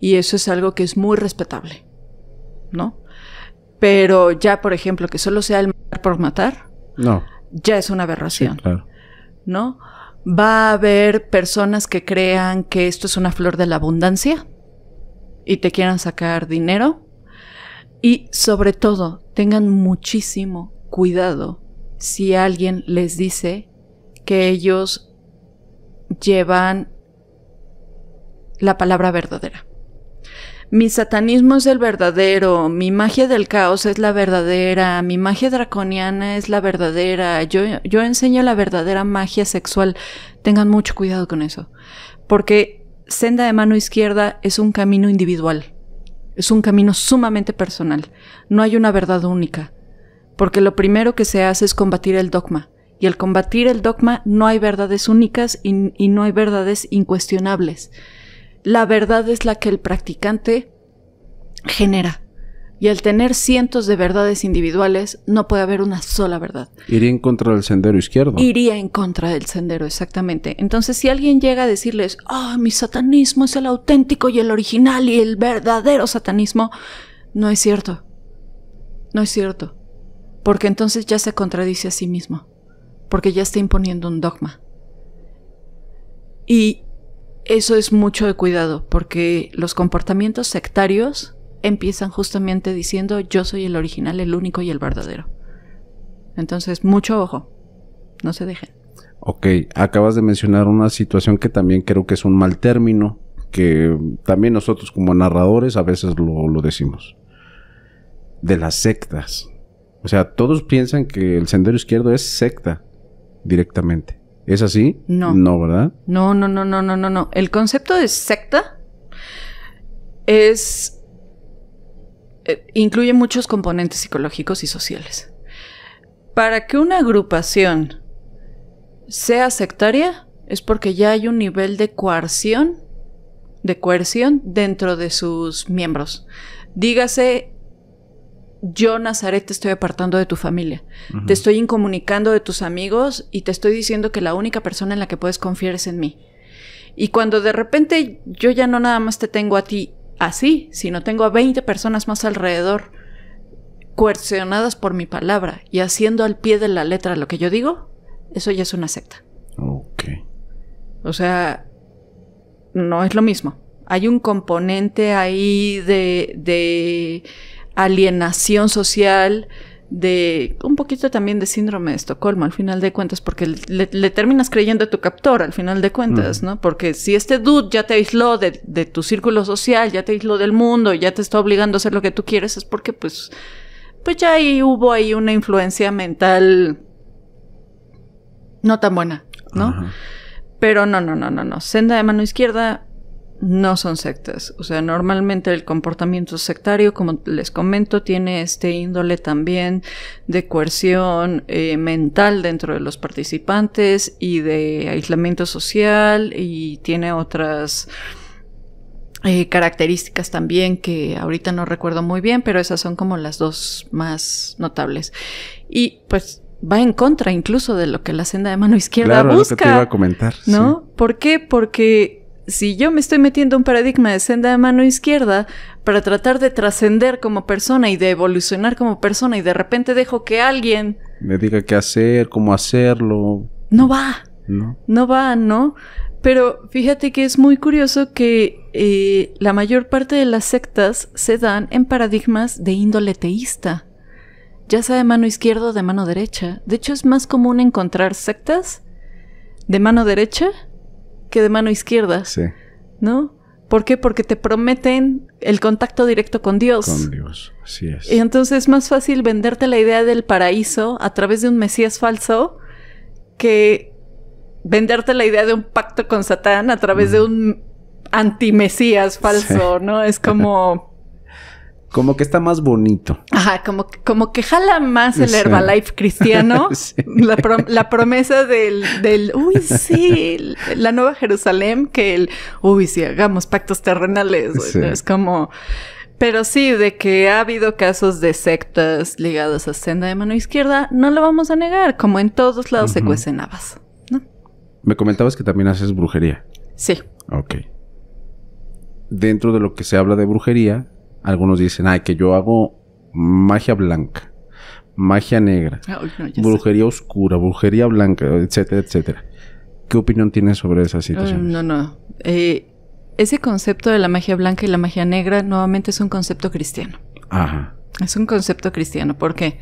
Y eso es algo que es muy respetable, ¿no? Pero ya, por ejemplo, que solo sea el matar por matar, no. ya es una aberración, claro. ¿no? Va a haber personas que crean que esto es una flor de la abundancia y te quieran sacar dinero. Y sobre todo, tengan muchísimo cuidado si alguien les dice que ellos llevan la palabra verdadera. Mi satanismo es el verdadero, mi magia del caos es la verdadera, mi magia draconiana es la verdadera, yo, yo enseño la verdadera magia sexual. Tengan mucho cuidado con eso, porque senda de mano izquierda es un camino individual, es un camino sumamente personal, no hay una verdad única, porque lo primero que se hace es combatir el dogma. Y al combatir el dogma no hay verdades únicas y, no hay verdades incuestionables. La verdad es la que el practicante genera. Y al tener cientos de verdades individuales, no puede haber una sola verdad. Iría en contra del sendero izquierdo. Iría en contra del sendero, exactamente. Entonces, si alguien llega a decirles, ah, oh, mi satanismo es el auténtico y el original y el verdadero satanismo, no es cierto. No es cierto. Porque entonces ya se contradice a sí mismo porque ya está imponiendo un dogma. Y eso es mucho de cuidado, porque los comportamientos sectarios empiezan justamente diciendo yo soy el original, el único y el verdadero. Entonces, mucho ojo, no se dejen. Ok, acabas de mencionar una situación que también creo que es un mal término, que también nosotros como narradores a veces lo, lo decimos, de las sectas. O sea, todos piensan que el sendero izquierdo es secta, directamente. ¿Es así? No. No, ¿verdad? No, no, no, no, no, no, no. El concepto de secta es. Eh, incluye muchos componentes psicológicos y sociales. Para que una agrupación sea sectaria, es porque ya hay un nivel de coerción, de coerción dentro de sus miembros. Dígase yo Nazaret te estoy apartando de tu familia, te estoy incomunicando de tus amigos y te estoy diciendo que la única persona en la que puedes confiar es en mí. Y cuando de repente yo ya no nada más te tengo a ti así, sino tengo a 20 personas más alrededor, coercionadas por mi palabra y haciendo al pie de la letra lo que yo digo, eso ya es una secta. Ok. O sea, no es lo mismo. Hay un componente ahí de alienación social, de un poquito también de síndrome de Estocolmo al final de cuentas, porque le, terminas creyendo a tu captor al final de cuentas, mm. ¿no? Porque si este dude ya te aisló de, tu círculo social, ya te aisló del mundo, ya te está obligando a hacer lo que tú quieres, es porque pues, pues ya ahí hubo ahí una influencia mental no tan buena, ¿no? Pero no, no, no, no, no. Senda de mano izquierda, no son sectas. O sea, normalmente el comportamiento sectario, como les comento, tiene este índole también de coerción eh, mental dentro de los participantes y de aislamiento social y tiene otras... Eh, características también que ahorita no recuerdo muy bien, pero esas son como las dos más notables. Y pues va en contra incluso de lo que la senda de mano izquierda claro, Lo que te iba a comentar. ¿No? ¿Por qué? Porque si yo me estoy metiendo un paradigma de senda de mano izquierda para tratar de trascender como persona y de evolucionar como persona y de repente dejo que alguien me diga qué hacer, cómo hacerlo. No va. No, no va, ¿no? Pero fíjate que es muy curioso que eh, la mayor parte de las sectas se dan en paradigmas de índole teísta, ya sea de mano izquierda o de mano derecha. De hecho, es más común encontrar sectas de mano derecha que de mano izquierda. Sí. ¿No? ¿Por qué? Porque te prometen el contacto directo con Dios. Con Dios, así es. Y entonces es más fácil venderte la idea del paraíso a través de un Mesías falso que venderte la idea de un pacto con Satán a través de un antimesías falso, ¿no? Es como... Como que está más bonito. Ajá, como, como que jala más el Herbalife cristiano. La, promesa del, del, uy, sí, la Nueva Jerusalén, que el, uy, sí, hagamos pactos terrenales. Es como, pero sí, de que ha habido casos de sectas ligados a senda de mano izquierda, no lo vamos a negar, como en todos lados se cuecen habas, Me comentabas que también haces brujería. Sí. Ok. Dentro de lo que se habla de brujería, algunos dicen, ay, que yo hago magia blanca, magia negra, ah, brujería oscura, brujería blanca, etcétera, etcétera. ¿Qué opinión tienes sobre esa situación? no, no. Eh, ese concepto de la magia blanca y la magia negra nuevamente es un concepto cristiano. Ajá. Es un concepto cristiano. ¿Por qué?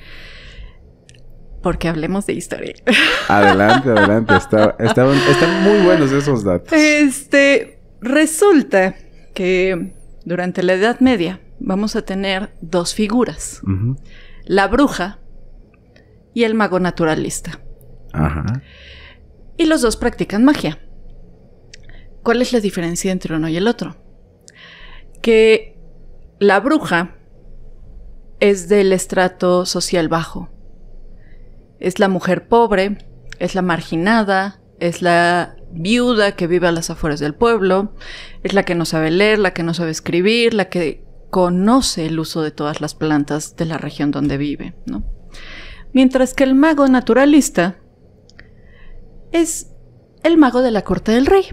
Porque hablemos de historia. Adelante, adelante. están muy buenos esos datos. Este, resulta que durante la Edad Media, vamos a tener dos figuras. La bruja y el mago naturalista. Y los dos practican magia. ¿Cuál es la diferencia entre uno y el otro? Que la bruja es del estrato social bajo. Es la mujer pobre, es la marginada, es la viuda que vive a las afueras del pueblo, es la que no sabe leer, la que no sabe escribir, la que conoce el uso de todas las plantas de la región donde vive, Mientras que el mago naturalista es el mago de la corte del rey.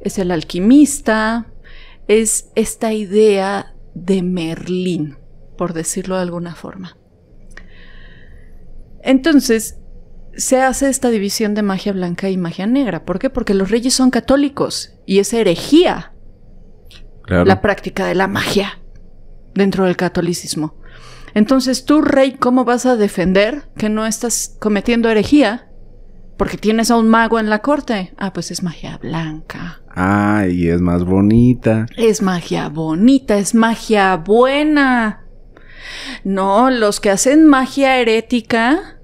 Es el alquimista, es esta idea de Merlín, por decirlo de alguna forma. Entonces, se hace esta división de magia blanca y magia negra. ¿Por qué? Porque los reyes son católicos y es herejía la práctica de la magia dentro del catolicismo. Entonces tú, rey, ¿cómo vas a defender que no estás cometiendo herejía? Porque tienes a un mago en la corte. Ah, pues es magia blanca. Ah, y es más bonita. Es magia bonita, es magia buena. No, los que hacen magia herética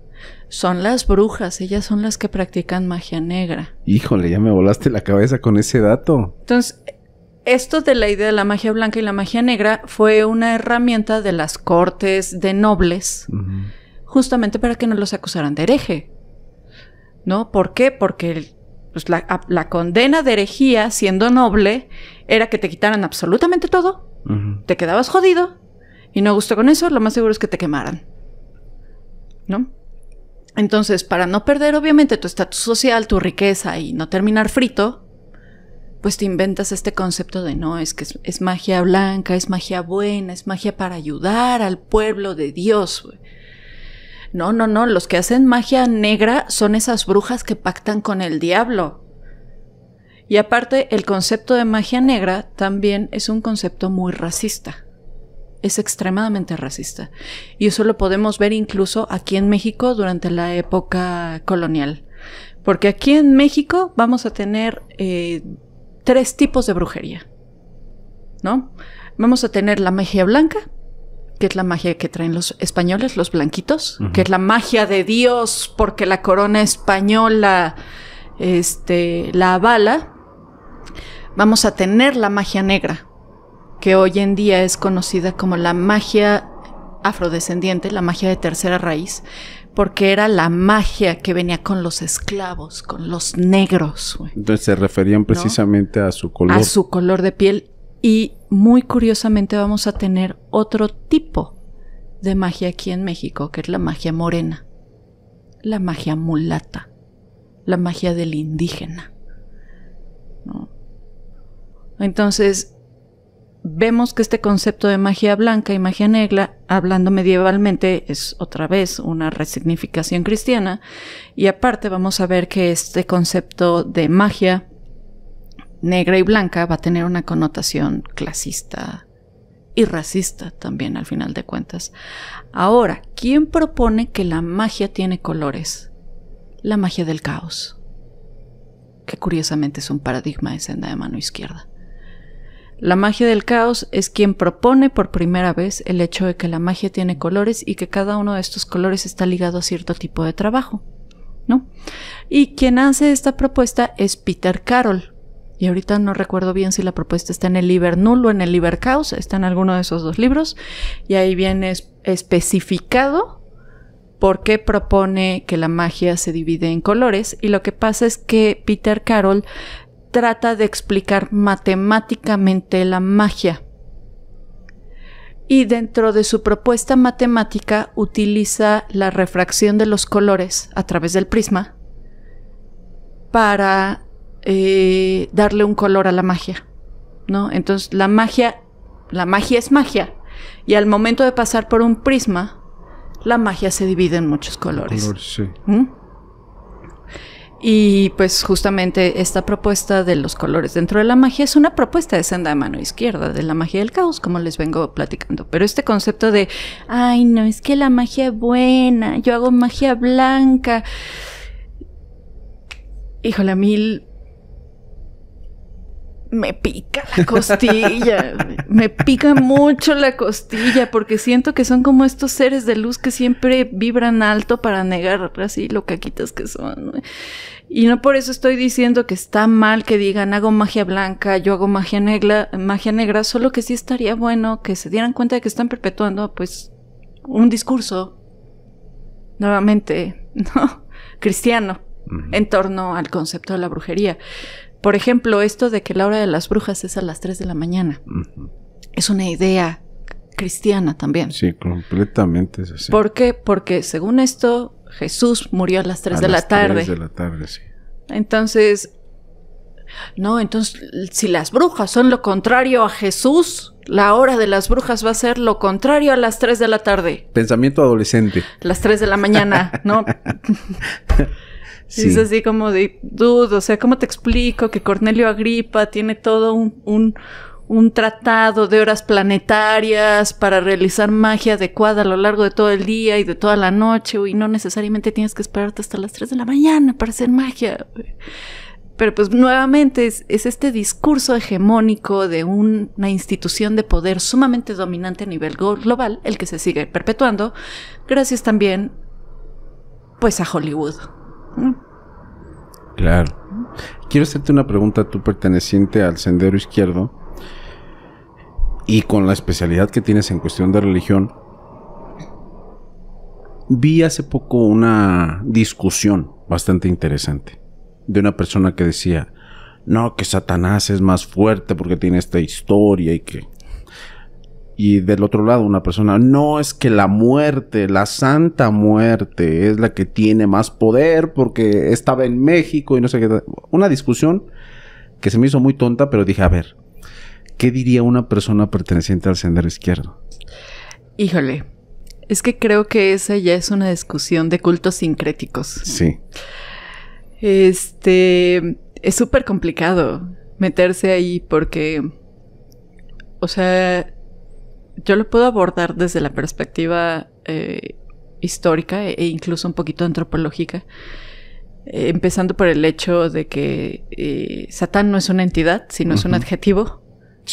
son las brujas, ellas son las que practican magia negra. Híjole, ya me volaste la cabeza con ese dato. Entonces, esto de la idea de la magia blanca y la magia negra fue una herramienta de las cortes de nobles, justamente para que no los acusaran de hereje. ¿No? ¿Por qué? Porque pues, la, condena de herejía, siendo noble, era que te quitaran absolutamente todo, te quedabas jodido, y no gustó con eso, lo más seguro es que te quemaran. ¿No? Entonces, para no perder obviamente tu estatus social, tu riqueza y no terminar frito, pues te inventas este concepto de no, es que es, magia blanca, es magia buena, es magia para ayudar al pueblo de Dios. No, no, no, los que hacen magia negra son esas brujas que pactan con el diablo. Y aparte, el concepto de magia negra también es un concepto muy racista. Es extremadamente racista. Y eso lo podemos ver incluso aquí en México durante la época colonial. Porque aquí en México vamos a tener eh, tres tipos de brujería, ¿no? Vamos a tener la magia blanca, que es la magia que traen los españoles, los blanquitos, que es la magia de Dios, porque la corona española este, la avala. Vamos a tener la magia negra, que hoy en día es conocida como la magia afrodescendiente, la magia de tercera raíz, porque era la magia que venía con los esclavos, con los negros. Entonces se referían precisamente a su color. A su color de piel y muy curiosamente vamos a tener otro tipo de magia aquí en México, que es la magia morena, la magia mulata, la magia del indígena. Entonces, vemos que este concepto de magia blanca y magia negra, hablando medievalmente, es otra vez una resignificación cristiana. Y aparte vamos a ver que este concepto de magia negra y blanca va a tener una connotación clasista y racista también al final de cuentas. Ahora, ¿quién propone que la magia tiene colores? La magia del caos, que curiosamente es un paradigma de senda de mano izquierda. La magia del caos es quien propone por primera vez el hecho de que la magia tiene colores y que cada uno de estos colores está ligado a cierto tipo de trabajo, ¿no? Y quien hace esta propuesta es Peter Carroll. Y ahorita no recuerdo bien si la propuesta está en el Liber Null o en el Liber Caos, está en alguno de esos dos libros, y ahí viene especificado por qué propone que la magia se divide en colores y lo que pasa es que Peter Carroll trata de explicar matemáticamente la magia. Y dentro de su propuesta matemática utiliza la refracción de los colores a través del prisma para eh, darle un color a la magia. ¿no? Entonces la magia, la magia es magia. Y al momento de pasar por un prisma, la magia se divide en muchos colores. ¿Mm? Y pues justamente esta propuesta de los colores dentro de la magia es una propuesta de senda de mano izquierda, de la magia del caos, como les vengo platicando. Pero este concepto de, ay, no, es que la magia es buena, yo hago magia blanca. Híjole, a mí me pica la costilla, me pica mucho la costilla, porque siento que son como estos seres de luz que siempre vibran alto para negar así lo caquitas que son. Y no por eso estoy diciendo que está mal que digan hago magia blanca, yo hago magia negra, magia negra, solo que sí estaría bueno que se dieran cuenta de que están perpetuando pues un discurso nuevamente, ¿no? cristiano en torno al concepto de la brujería. Por ejemplo, esto de que la hora de las brujas es a las 3 de la mañana. Es una idea cristiana también. Sí, completamente es ¿Por qué? Porque según esto, Jesús murió a las 3 de la tarde. Entonces, no, entonces, si las brujas son lo contrario a Jesús, la hora de las brujas va a ser lo contrario a las 3 de la tarde. Pensamiento adolescente. Las 3 de la mañana, ¿no? sí. Es así como de dudo, o sea, ¿cómo te explico que Cornelio Agripa tiene todo un un tratado de horas planetarias para realizar magia adecuada a lo largo de todo el día y de toda la noche, y no necesariamente tienes que esperarte hasta las 3 de la mañana para hacer magia. Pero pues nuevamente es, este discurso hegemónico de una institución de poder sumamente dominante a nivel global, el que se sigue perpetuando, gracias también pues a Hollywood. Claro. Quiero hacerte una pregunta tú perteneciente al sendero izquierdo y con la especialidad que tienes en cuestión de religión, vi hace poco una discusión bastante interesante de una persona que decía, no, que Satanás es más fuerte porque tiene esta historia y que... Y del otro lado una persona, no es que la muerte, la santa muerte es la que tiene más poder porque estaba en México y no sé qué. Una discusión que se me hizo muy tonta, pero dije, a ver, ¿qué diría una persona perteneciente al sendero izquierdo? Híjole, es que creo que esa ya es una discusión de cultos sincréticos. Sí. Este, es súper complicado meterse ahí porque, o sea, yo lo puedo abordar desde la perspectiva eh, histórica e incluso un poquito antropológica, eh, empezando por el hecho de que eh, Satán no es una entidad, sino es un adjetivo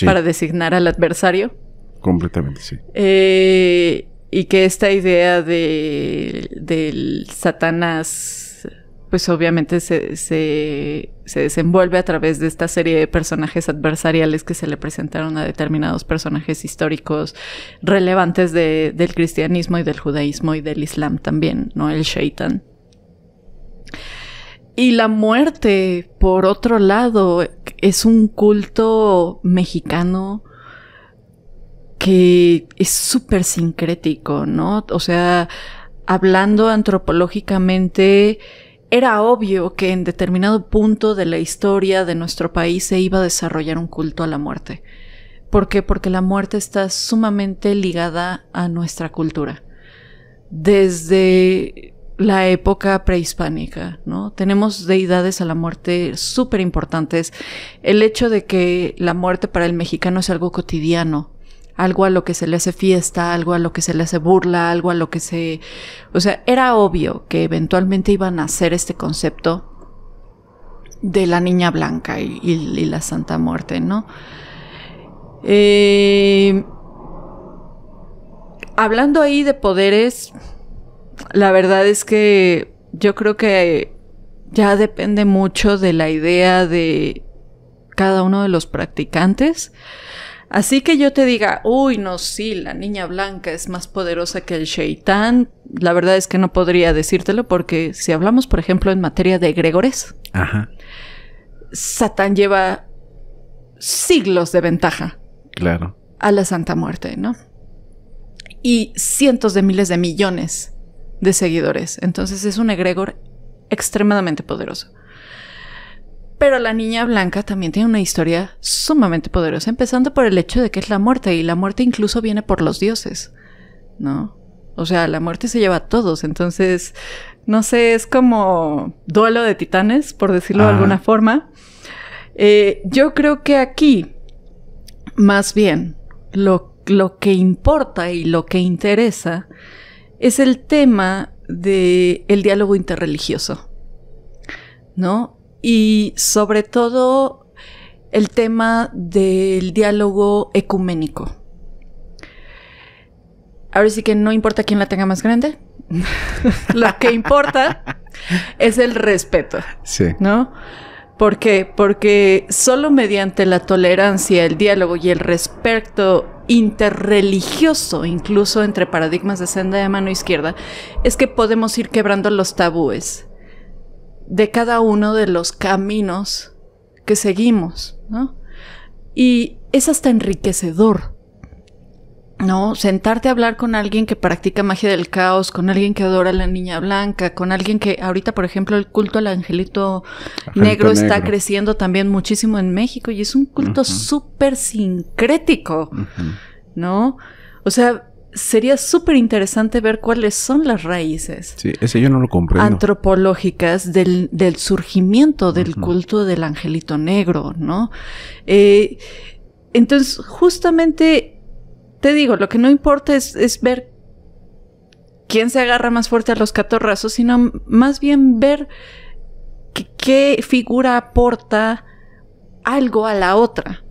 para designar al adversario. Completamente, sí. Eh, y que esta idea de, del Satanás, pues obviamente se, se, se, desenvuelve a través de esta serie de personajes adversariales que se le presentaron a determinados personajes históricos relevantes de, del cristianismo y del judaísmo y del islam también, ¿no? El shaitan. Y la muerte, por otro lado, es un culto mexicano que es súper sincrético, ¿no? O sea, hablando antropológicamente, era obvio que en determinado punto de la historia de nuestro país se iba a desarrollar un culto a la muerte. ¿Por qué? Porque la muerte está sumamente ligada a nuestra cultura. Desde la época prehispánica, ¿no? Tenemos deidades a la muerte súper importantes. El hecho de que la muerte para el mexicano es algo cotidiano, algo a lo que se le hace fiesta, algo a lo que se le hace burla, algo a lo que se... O sea, era obvio que eventualmente iba a nacer este concepto de la niña blanca y, la Santa Muerte, ¿no? Eh, hablando ahí de poderes, la verdad es que yo creo que ya depende mucho de la idea de cada uno de los practicantes. Así que yo te diga, uy, no, sí, la niña blanca es más poderosa que el Shaitán. La verdad es que no podría decírtelo porque si hablamos, por ejemplo, en materia de egregores, Satán lleva siglos de ventaja. Claro. A la Santa Muerte, ¿no? Y cientos de miles de millones de seguidores. Entonces es un egregor extremadamente poderoso. Pero la niña blanca también tiene una historia sumamente poderosa, empezando por el hecho de que es la muerte, y la muerte incluso viene por los dioses, ¿no? O sea, la muerte se lleva a todos, entonces, no sé, es como duelo de titanes, por decirlo de alguna forma. Eh, yo creo que aquí, más bien, lo, lo que importa y lo que interesa es el tema del el diálogo interreligioso, ¿no? Y sobre todo el tema del diálogo ecuménico. Ahora sí que no importa quién la tenga más grande, lo que importa es el respeto, sí. ¿no? ¿Por qué? Porque solo mediante la tolerancia, el diálogo y el respeto interreligioso, incluso entre paradigmas de senda de mano izquierda, es que podemos ir quebrando los tabúes de cada uno de los caminos que seguimos, ¿no? Y es hasta enriquecedor ¿no? Sentarte a hablar con alguien que practica magia del caos, con alguien que adora a la niña blanca, con alguien que ahorita, por ejemplo, el culto al angelito negro está creciendo también muchísimo en México y es un culto súper sincrético, ¿no? O sea, sería súper interesante ver cuáles son las raíces. Sí, ese yo no lo comprendo. Antropológicas del, surgimiento del culto del angelito negro, ¿no? Eh, entonces, justamente te digo, lo que no importa es, ver quién se agarra más fuerte a los catorrazos, sino más bien ver qué figura aporta algo a la otra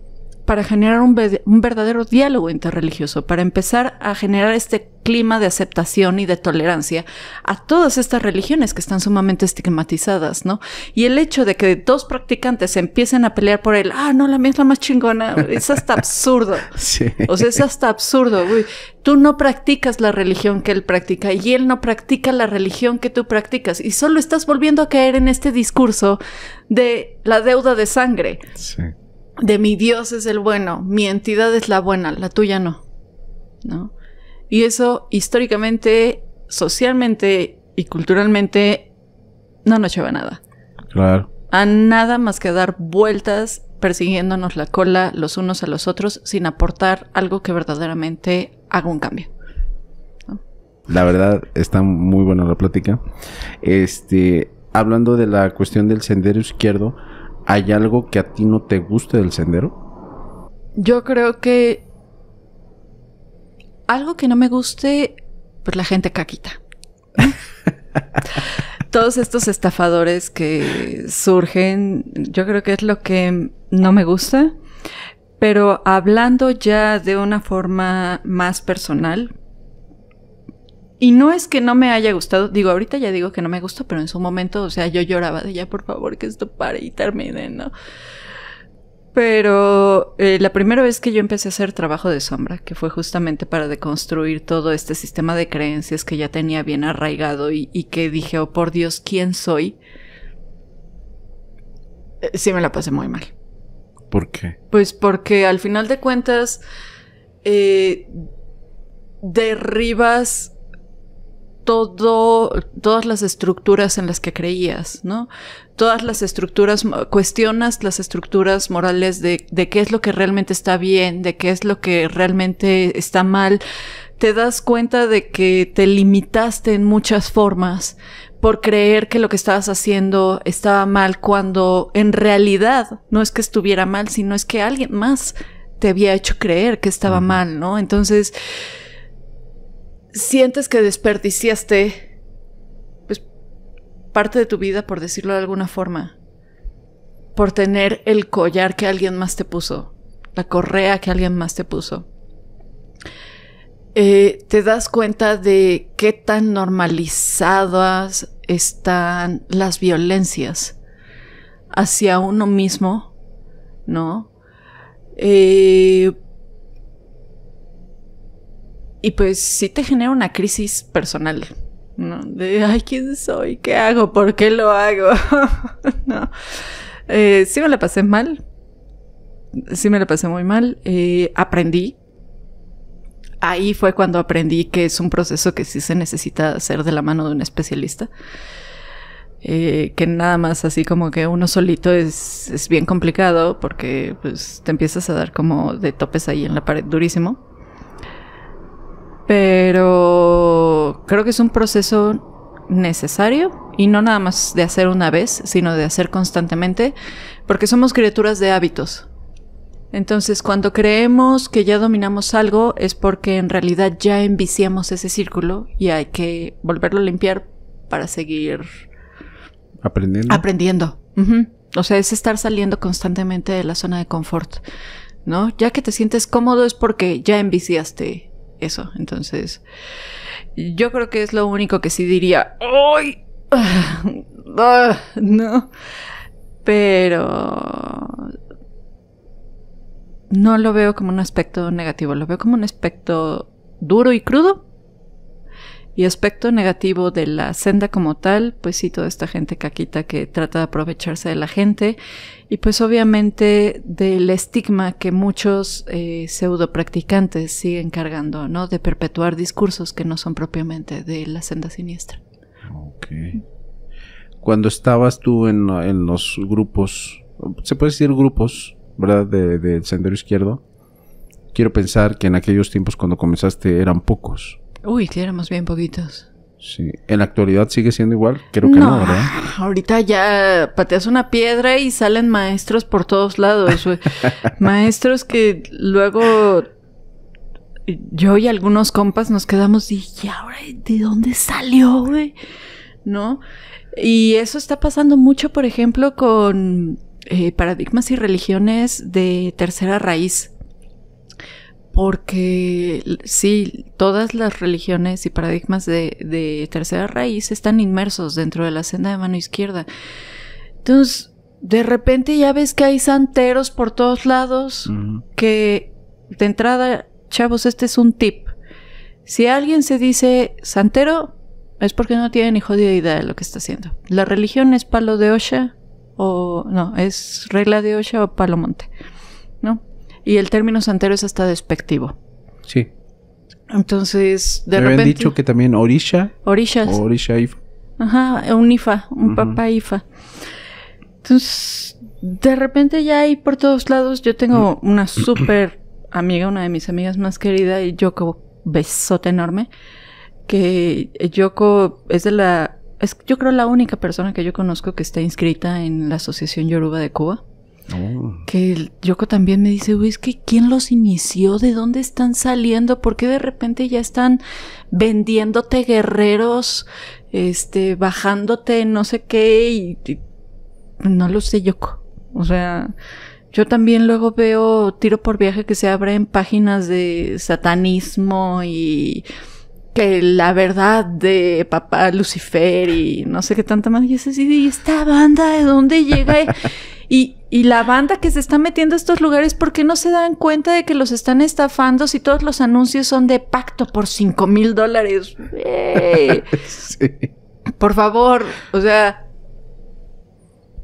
para generar un, verdadero diálogo interreligioso, para empezar a generar este clima de aceptación y de tolerancia a todas estas religiones que están sumamente estigmatizadas, ¿no? Y el hecho de que dos practicantes empiecen a pelear por él, ah, no, la mía es la más chingona, es hasta absurdo. sí. O sea, es hasta absurdo. tú no practicas la religión que él practica y él no practica la religión que tú practicas y solo estás volviendo a caer en este discurso de la deuda de sangre. Sí de mi Dios es el bueno, mi entidad es la buena, la tuya no. ¿No? Y eso históricamente, socialmente y culturalmente no nos lleva a nada. Claro. A nada más que dar vueltas persiguiéndonos la cola los unos a los otros sin aportar algo que verdaderamente haga un cambio. La verdad, está muy buena la plática. Este, hablando de la cuestión del sendero izquierdo, ¿hay algo que a ti no te guste del sendero? Yo creo que algo que no me guste, pues la gente caquita. Todos estos estafadores que surgen, yo creo que es lo que no me gusta. Pero hablando ya de una forma más personal, y no es que no me haya gustado, digo, ahorita ya digo que no me gustó, pero en su momento, o sea, yo lloraba de ya, por favor, que esto pare y termine, ¿no? Pero eh, la primera vez que yo empecé a hacer trabajo de sombra, que fue justamente para deconstruir todo este sistema de creencias que ya tenía bien arraigado y, que dije, oh por Dios, ¿quién soy? Eh, sí me la pasé muy mal. ¿Por qué? Pues porque al final de cuentas eh, derribas todo, todas las estructuras en las que creías, ¿no? Todas las estructuras, cuestionas las estructuras morales de, qué es lo que realmente está bien, de qué es lo que realmente está mal. Te das cuenta de que te limitaste en muchas formas por creer que lo que estabas haciendo estaba mal cuando en realidad no es que estuviera mal, sino es que alguien más te había hecho creer que estaba mal, ¿no? Entonces, sientes que desperdiciaste pues, parte de tu vida, por decirlo de alguna forma, por tener el collar que alguien más te puso, la correa que alguien más te puso. Eh, te das cuenta de qué tan normalizadas están las violencias hacia uno mismo, ¿no? Eh, y pues sí te genera una crisis personal, ¿no? De, ay, ¿quién soy? ¿Qué hago? ¿Por qué lo hago? no. Eh, sí me la pasé mal. Sí me la pasé muy mal. Eh, aprendí. Ahí fue cuando aprendí que es un proceso que sí se necesita hacer de la mano de un especialista. Eh, que nada más así como que uno solito es, es bien complicado porque pues, te empiezas a dar como de topes ahí en la pared durísimo. Pero creo que es un proceso necesario y no nada más de hacer una vez, sino de hacer constantemente, porque somos criaturas de hábitos. Entonces, cuando creemos que ya dominamos algo, es porque en realidad ya enviciamos ese círculo y hay que volverlo a limpiar para seguir aprendiendo. Aprendiendo. O sea, es estar saliendo constantemente de la zona de confort, ¿no? Ya que te sientes cómodo es porque ya enviciaste eso. Entonces, yo creo que es lo único que sí diría. ¡Ay! Ah, ah, no. Pero no lo veo como un aspecto negativo, lo veo como un aspecto duro y crudo y aspecto negativo de la senda como tal, pues sí, toda esta gente caquita que trata de aprovecharse de la gente y pues obviamente del estigma que muchos eh, pseudo practicantes siguen cargando, ¿no? De perpetuar discursos que no son propiamente de la senda siniestra. Ok. Cuando estabas tú en, los grupos, se puede decir grupos, ¿verdad? Del sendero izquierdo. Quiero pensar que en aquellos tiempos cuando comenzaste eran pocos. Uy, que éramos bien poquitos. Sí. ¿En la actualidad sigue siendo igual? Creo que no, ¿verdad? Ahorita ya pateas una piedra y salen maestros por todos lados. maestros que luego yo y algunos compas nos quedamos y, de dónde salió, güey? ¿No? Y eso está pasando mucho, por ejemplo, con eh, paradigmas y religiones de tercera raíz porque sí, todas las religiones y paradigmas de, de, tercera raíz están inmersos dentro de la senda de mano izquierda. Entonces, de repente ya ves que hay santeros por todos lados, que de entrada, chavos, este es un tip. Si alguien se dice santero, es porque no tiene ni jodida idea de lo que está haciendo. La religión es palo de Osha, o no, es regla de Osha o palo monte. Y el término santero es hasta despectivo. Sí. Entonces, de Me repente... habían dicho que también orisha. Orishas. O orisha ifa. Ajá, un ifa, un papá ifa. Entonces, de repente ya hay por todos lados. Yo tengo una súper amiga, una de mis amigas más querida, Yoko, besote enorme, que Yoko es de la... Es yo creo la única persona que yo conozco que está inscrita en la Asociación Yoruba de Cuba. Oh. Que Yoko también me dice, güey, es que ¿quién los inició? ¿De dónde están saliendo? ¿Por qué de repente ya están vendiéndote guerreros, este, bajándote no sé qué? Y, no lo sé, Yoko. O sea, yo también luego veo tiro por viaje que se abren páginas de satanismo y la verdad de papá Lucifer y no sé qué tanta más. Y es así, ¿y esta banda de dónde llega? y, la banda que se está metiendo a estos lugares, ¿por qué no se dan cuenta de que los están estafando si todos los anuncios son de pacto por 5 mil dólares? Por favor, o sea,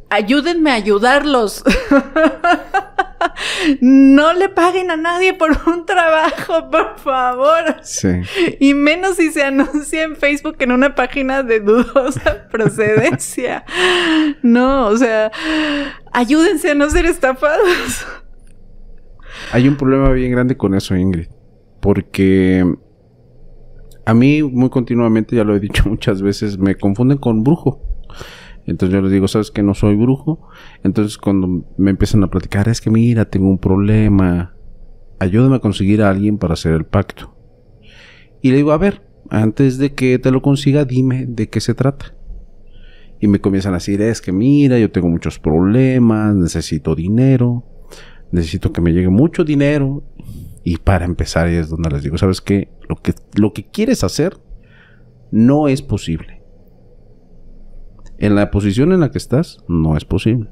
ayúdenme a ayudarlos. no le paguen a nadie por un trabajo, por favor. Sí. Y menos si se anuncia en Facebook en una página de dudosa procedencia. No, o sea, ayúdense a no ser estafados. Hay un problema bien grande con eso, Ingrid. Porque a mí muy continuamente, ya lo he dicho muchas veces, me confunden con brujo. Entonces yo les digo, ¿sabes que no soy brujo? Entonces cuando me empiezan a platicar, es que mira, tengo un problema, ayúdame a conseguir a alguien para hacer el pacto. Y le digo, a ver, antes de que te lo consiga, dime de qué se trata. Y me comienzan a decir, es que mira, yo tengo muchos problemas, necesito dinero, necesito que me llegue mucho dinero. Y para empezar, es donde les digo, ¿sabes qué? Lo que, lo que quieres hacer no es posible en la posición en la que estás, no es posible.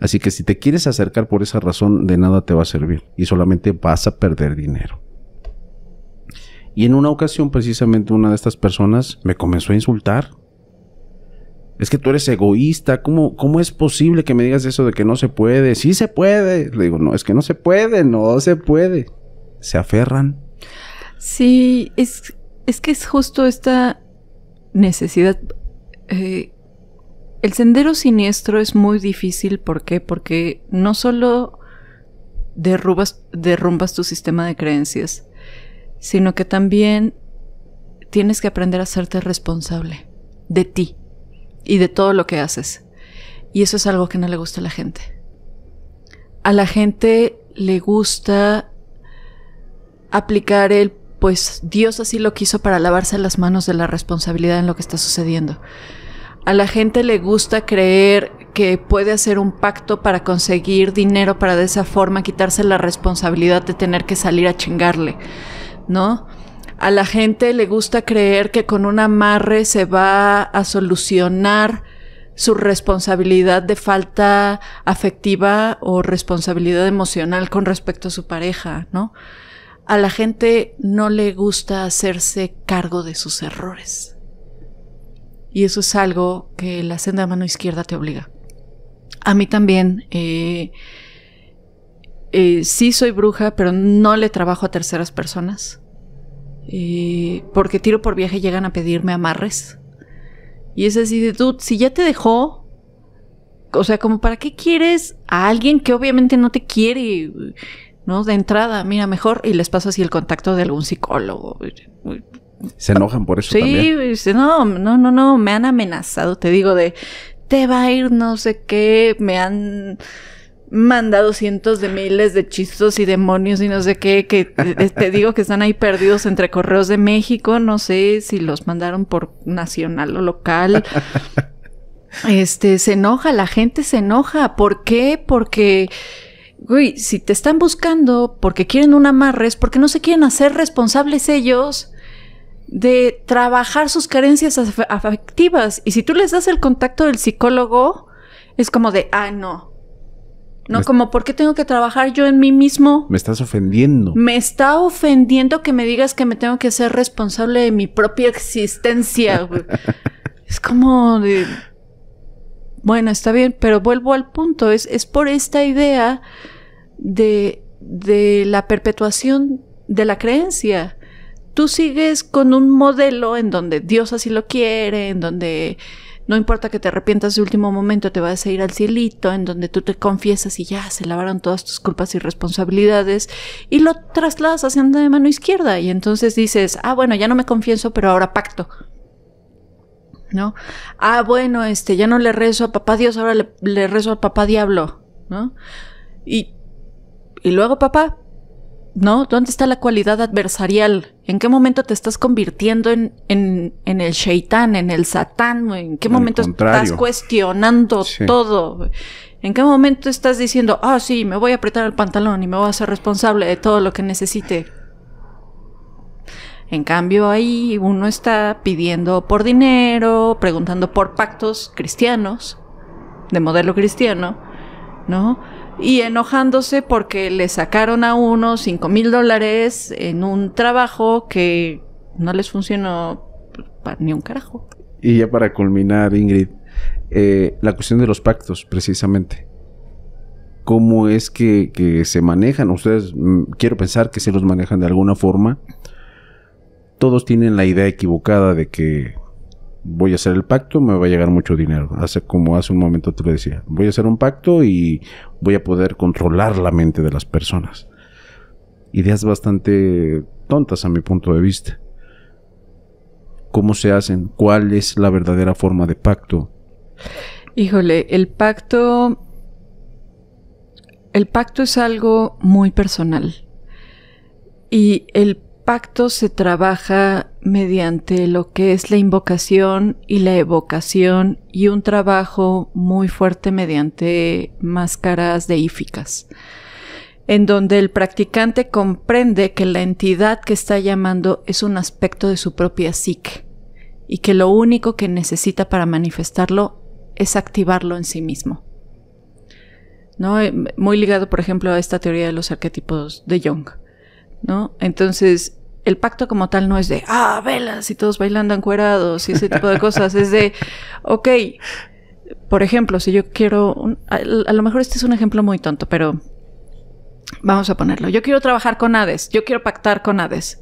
Así que si te quieres acercar por esa razón, de nada te va a servir y solamente vas a perder dinero. Y en una ocasión, precisamente una de estas personas me comenzó a insultar. Es que tú eres egoísta, ¿cómo, cómo es posible que me digas eso de que no se puede? Sí se puede. Le digo, no, es que no se puede, no se puede. Se aferran. Sí, es, es que es justo esta necesidad eh, el sendero siniestro es muy difícil, ¿por qué? Porque no solo derrubas, derrumbas tu sistema de creencias, sino que también tienes que aprender a hacerte responsable de ti y de todo lo que haces. Y eso es algo que no le gusta a la gente. A la gente le gusta aplicar el, pues Dios así lo quiso para lavarse las manos de la responsabilidad en lo que está sucediendo. A la gente le gusta creer que puede hacer un pacto para conseguir dinero para de esa forma quitarse la responsabilidad de tener que salir a chingarle, ¿no? A la gente le gusta creer que con un amarre se va a solucionar su responsabilidad de falta afectiva o responsabilidad emocional con respecto a su pareja, ¿no? A la gente no le gusta hacerse cargo de sus errores y eso es algo que la senda de mano izquierda te obliga. A mí también, eh, eh, sí soy bruja, pero no le trabajo a terceras personas, eh, porque tiro por viaje llegan a pedirme amarres. Y es así de, si ya te dejó, o sea, como para qué quieres a alguien que obviamente no te quiere, ¿no? De entrada, mira, mejor y les paso así el contacto de algún psicólogo. Se enojan por eso. Sí, no, no, no, no, me han amenazado, te digo, de te va a ir no sé qué, me han mandado cientos de miles de chistos y demonios y no sé qué, que te, digo que están ahí perdidos entre correos de México, no sé si los mandaron por nacional o local. Este, se enoja, la gente se enoja. ¿Por qué? Porque, güey, si te están buscando porque quieren un amarre, es porque no se quieren hacer responsables ellos de trabajar sus carencias afectivas. Y si tú les das el contacto del psicólogo, es como de, ah, no. No, como, ¿por qué tengo que trabajar yo en mí mismo? Me estás ofendiendo. Me está ofendiendo que me digas que me tengo que ser responsable de mi propia existencia. es como de... Bueno, está bien, pero vuelvo al punto. Es, es por esta idea de, de la perpetuación de la creencia tú sigues con un modelo en donde Dios así lo quiere, en donde no importa que te arrepientas de último momento, te vas a ir al cielito, en donde tú te confiesas y ya se lavaron todas tus culpas y responsabilidades, y lo trasladas hacia de mano izquierda, y entonces dices, ah, bueno, ya no me confieso, pero ahora pacto. ¿No? Ah, bueno, este, ya no le rezo a papá Dios, ahora le, rezo a papá Diablo, ¿no? Y, y luego papá, ¿no? ¿Dónde está la cualidad adversarial? ¿En qué momento te estás convirtiendo en, el shaitán, en el satán? ¿En qué momento estás cuestionando todo? ¿En qué momento estás diciendo, ah, sí, me voy a apretar el pantalón y me voy a ser responsable de todo lo que necesite? En cambio, ahí uno está pidiendo por dinero, preguntando por pactos cristianos, de modelo cristiano, ¿no? y enojándose porque le sacaron a uno 5 mil dólares en un trabajo que no les funcionó ni un carajo. Y ya para culminar, Ingrid, eh, la cuestión de los pactos, precisamente. ¿Cómo es que se manejan? Ustedes, mm, quiero pensar que se los manejan de alguna forma. Todos tienen la idea equivocada de que voy a hacer el pacto, me va a llegar mucho dinero. Hace como hace un momento te lo decía, voy a hacer un pacto y voy a poder controlar la mente de las personas. Ideas bastante tontas a mi punto de vista. ¿Cómo se hacen? ¿Cuál es la verdadera forma de pacto? Híjole, el pacto el pacto es algo muy personal. Y el pacto se trabaja mediante lo que es la invocación y la evocación y un trabajo muy fuerte mediante máscaras deíficas, en donde el practicante comprende que la entidad que está llamando es un aspecto de su propia psique y que lo único que necesita para manifestarlo es activarlo en sí mismo. ¿No? Eh, muy ligado, por ejemplo, a esta teoría de los arquetipos de Jung. ¿no? Entonces, el pacto como tal no es de, ah, velas y todos bailando encuerados y ese tipo de cosas. es de, ok, por ejemplo, si yo quiero, a, lo mejor este es un ejemplo muy tonto, pero vamos a ponerlo. Yo quiero trabajar con Hades, yo quiero pactar con Hades.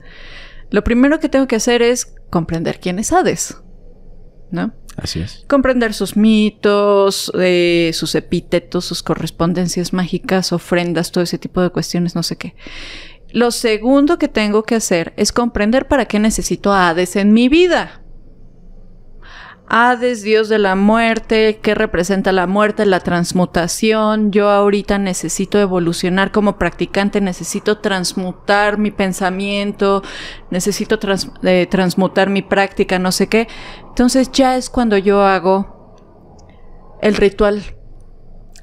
Lo primero que tengo que hacer es comprender quién es Hades, ¿no? Así es. Comprender sus mitos, eh, sus epítetos, sus correspondencias mágicas, ofrendas, todo ese tipo de cuestiones, no sé qué. Lo segundo que tengo que hacer es comprender para qué necesito a Hades en mi vida. Hades, Dios de la muerte, que representa la muerte, la transmutación. Yo ahorita necesito evolucionar como practicante, necesito transmutar mi pensamiento, necesito eh, transmutar mi práctica, no sé qué. Entonces ya es cuando yo hago el ritual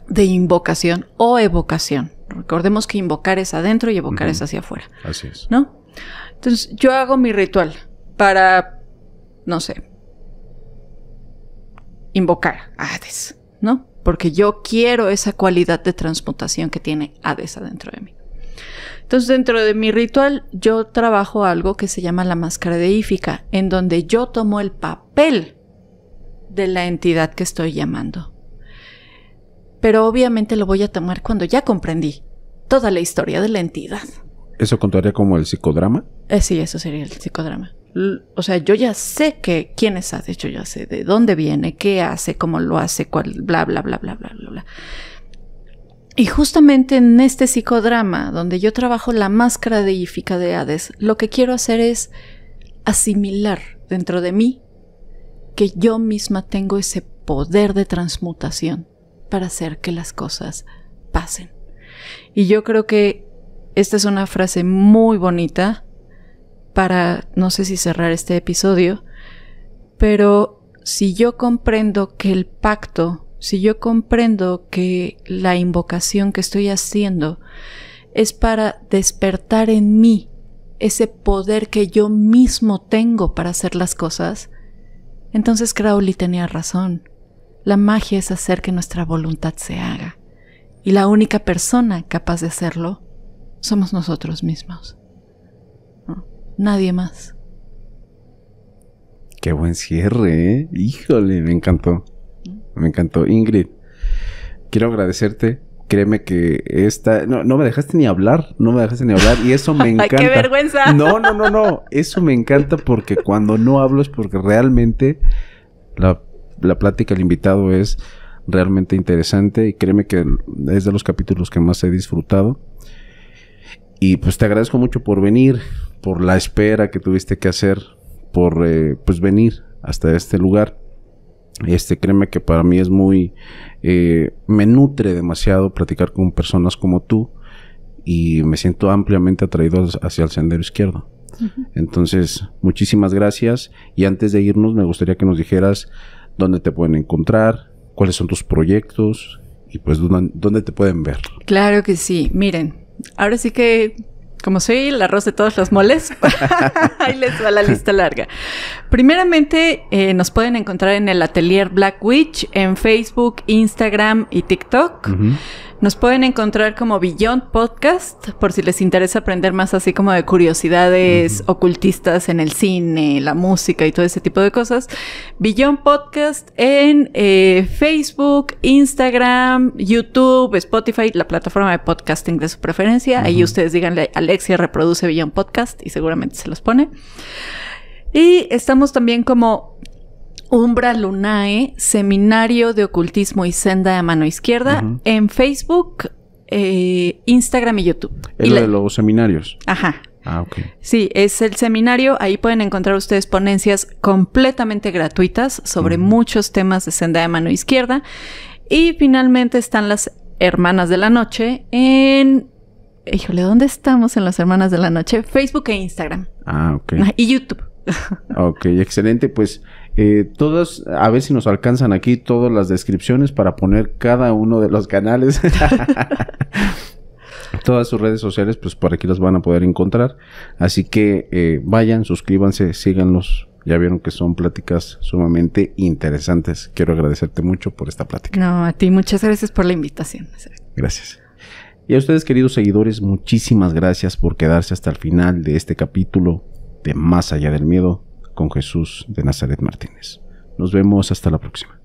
de invocación o evocación. Recordemos que invocar es adentro y evocar es hacia afuera. Así es. ¿No? Entonces, yo hago mi ritual para, no sé, invocar a Hades, ¿no? Porque yo quiero esa cualidad de transmutación que tiene Hades adentro de mí. Entonces, dentro de mi ritual, yo trabajo algo que se llama la máscara de en donde yo tomo el papel de la entidad que estoy llamando pero obviamente lo voy a tomar cuando ya comprendí toda la historia de la entidad. ¿Eso contaría como el psicodrama? Eh, sí, eso sería el psicodrama. o sea, yo ya sé que quién es Hades, yo ya sé de dónde viene, qué hace, cómo lo hace, cuál, bla, bla, bla, bla, bla, bla. Y justamente en este psicodrama, donde yo trabajo la máscara deífica de Hades, lo que quiero hacer es asimilar dentro de mí que yo misma tengo ese poder de transmutación para hacer que las cosas pasen. Y yo creo que esta es una frase muy bonita para, no sé si cerrar este episodio, pero si yo comprendo que el pacto, si yo comprendo que la invocación que estoy haciendo es para despertar en mí ese poder que yo mismo tengo para hacer las cosas, entonces Crowley tenía razón. La magia es hacer que nuestra voluntad se haga. Y la única persona capaz de hacerlo somos nosotros mismos. Nadie más. Qué buen cierre, ¿eh? Híjole, me encantó. Me encantó. Ingrid, quiero agradecerte. Créeme que esta... No, no me dejaste ni hablar, no me dejaste ni hablar y eso me encanta. ¡Ay, ¡Qué vergüenza! No, no, no, no. Eso me encanta porque cuando no hablo es porque realmente la la plática, el invitado es realmente interesante y créeme que es de los capítulos que más he disfrutado. Y pues te agradezco mucho por venir, por la espera que tuviste que hacer, por eh, pues venir hasta este lugar. Este, créeme que para mí es muy, eh, me nutre demasiado platicar con personas como tú y me siento ampliamente atraído hacia el sendero izquierdo. Entonces, muchísimas gracias y antes de irnos me gustaría que nos dijeras dónde te pueden encontrar, cuáles son tus proyectos y pues dónde te pueden ver. Claro que sí, miren, ahora sí que como soy el arroz de todos los moles, ahí les va la lista larga. Primeramente, eh, nos pueden encontrar en el Atelier Black Witch, en Facebook, Instagram y TikTok. Nos pueden encontrar como Beyond Podcast, por si les interesa aprender más así como de curiosidades ocultistas en el cine, la música y todo ese tipo de cosas. Beyond Podcast en eh, Facebook, Instagram, YouTube, Spotify, la plataforma de podcasting de su preferencia. Ahí ustedes díganle, Alexia reproduce Beyond Podcast y seguramente se los pone. Y estamos también como Umbra Lunae, Seminario de Ocultismo y Senda de Mano Izquierda, en Facebook, eh, Instagram y YouTube. Es lo de los seminarios. Ajá. Ah, ok. Sí, es el seminario. Ahí pueden encontrar ustedes ponencias completamente gratuitas sobre muchos temas de Senda de Mano Izquierda. Y finalmente están las Hermanas de la Noche en híjole, ¿dónde estamos en las hermanas de la noche? Facebook e Instagram. Ah, ok. Y YouTube. ok, excelente. Pues eh, todas, a ver si nos alcanzan aquí todas las descripciones para poner cada uno de los canales. todas sus redes sociales, pues por aquí las van a poder encontrar. Así que eh, vayan, suscríbanse, síganlos. Ya vieron que son pláticas sumamente interesantes. Quiero agradecerte mucho por esta plática. No, a ti muchas gracias por la invitación. Gracias. Y a ustedes, queridos seguidores, muchísimas gracias por quedarse hasta el final de este capítulo de Más allá del miedo con Jesús de Nazaret Martínez. Nos vemos hasta la próxima.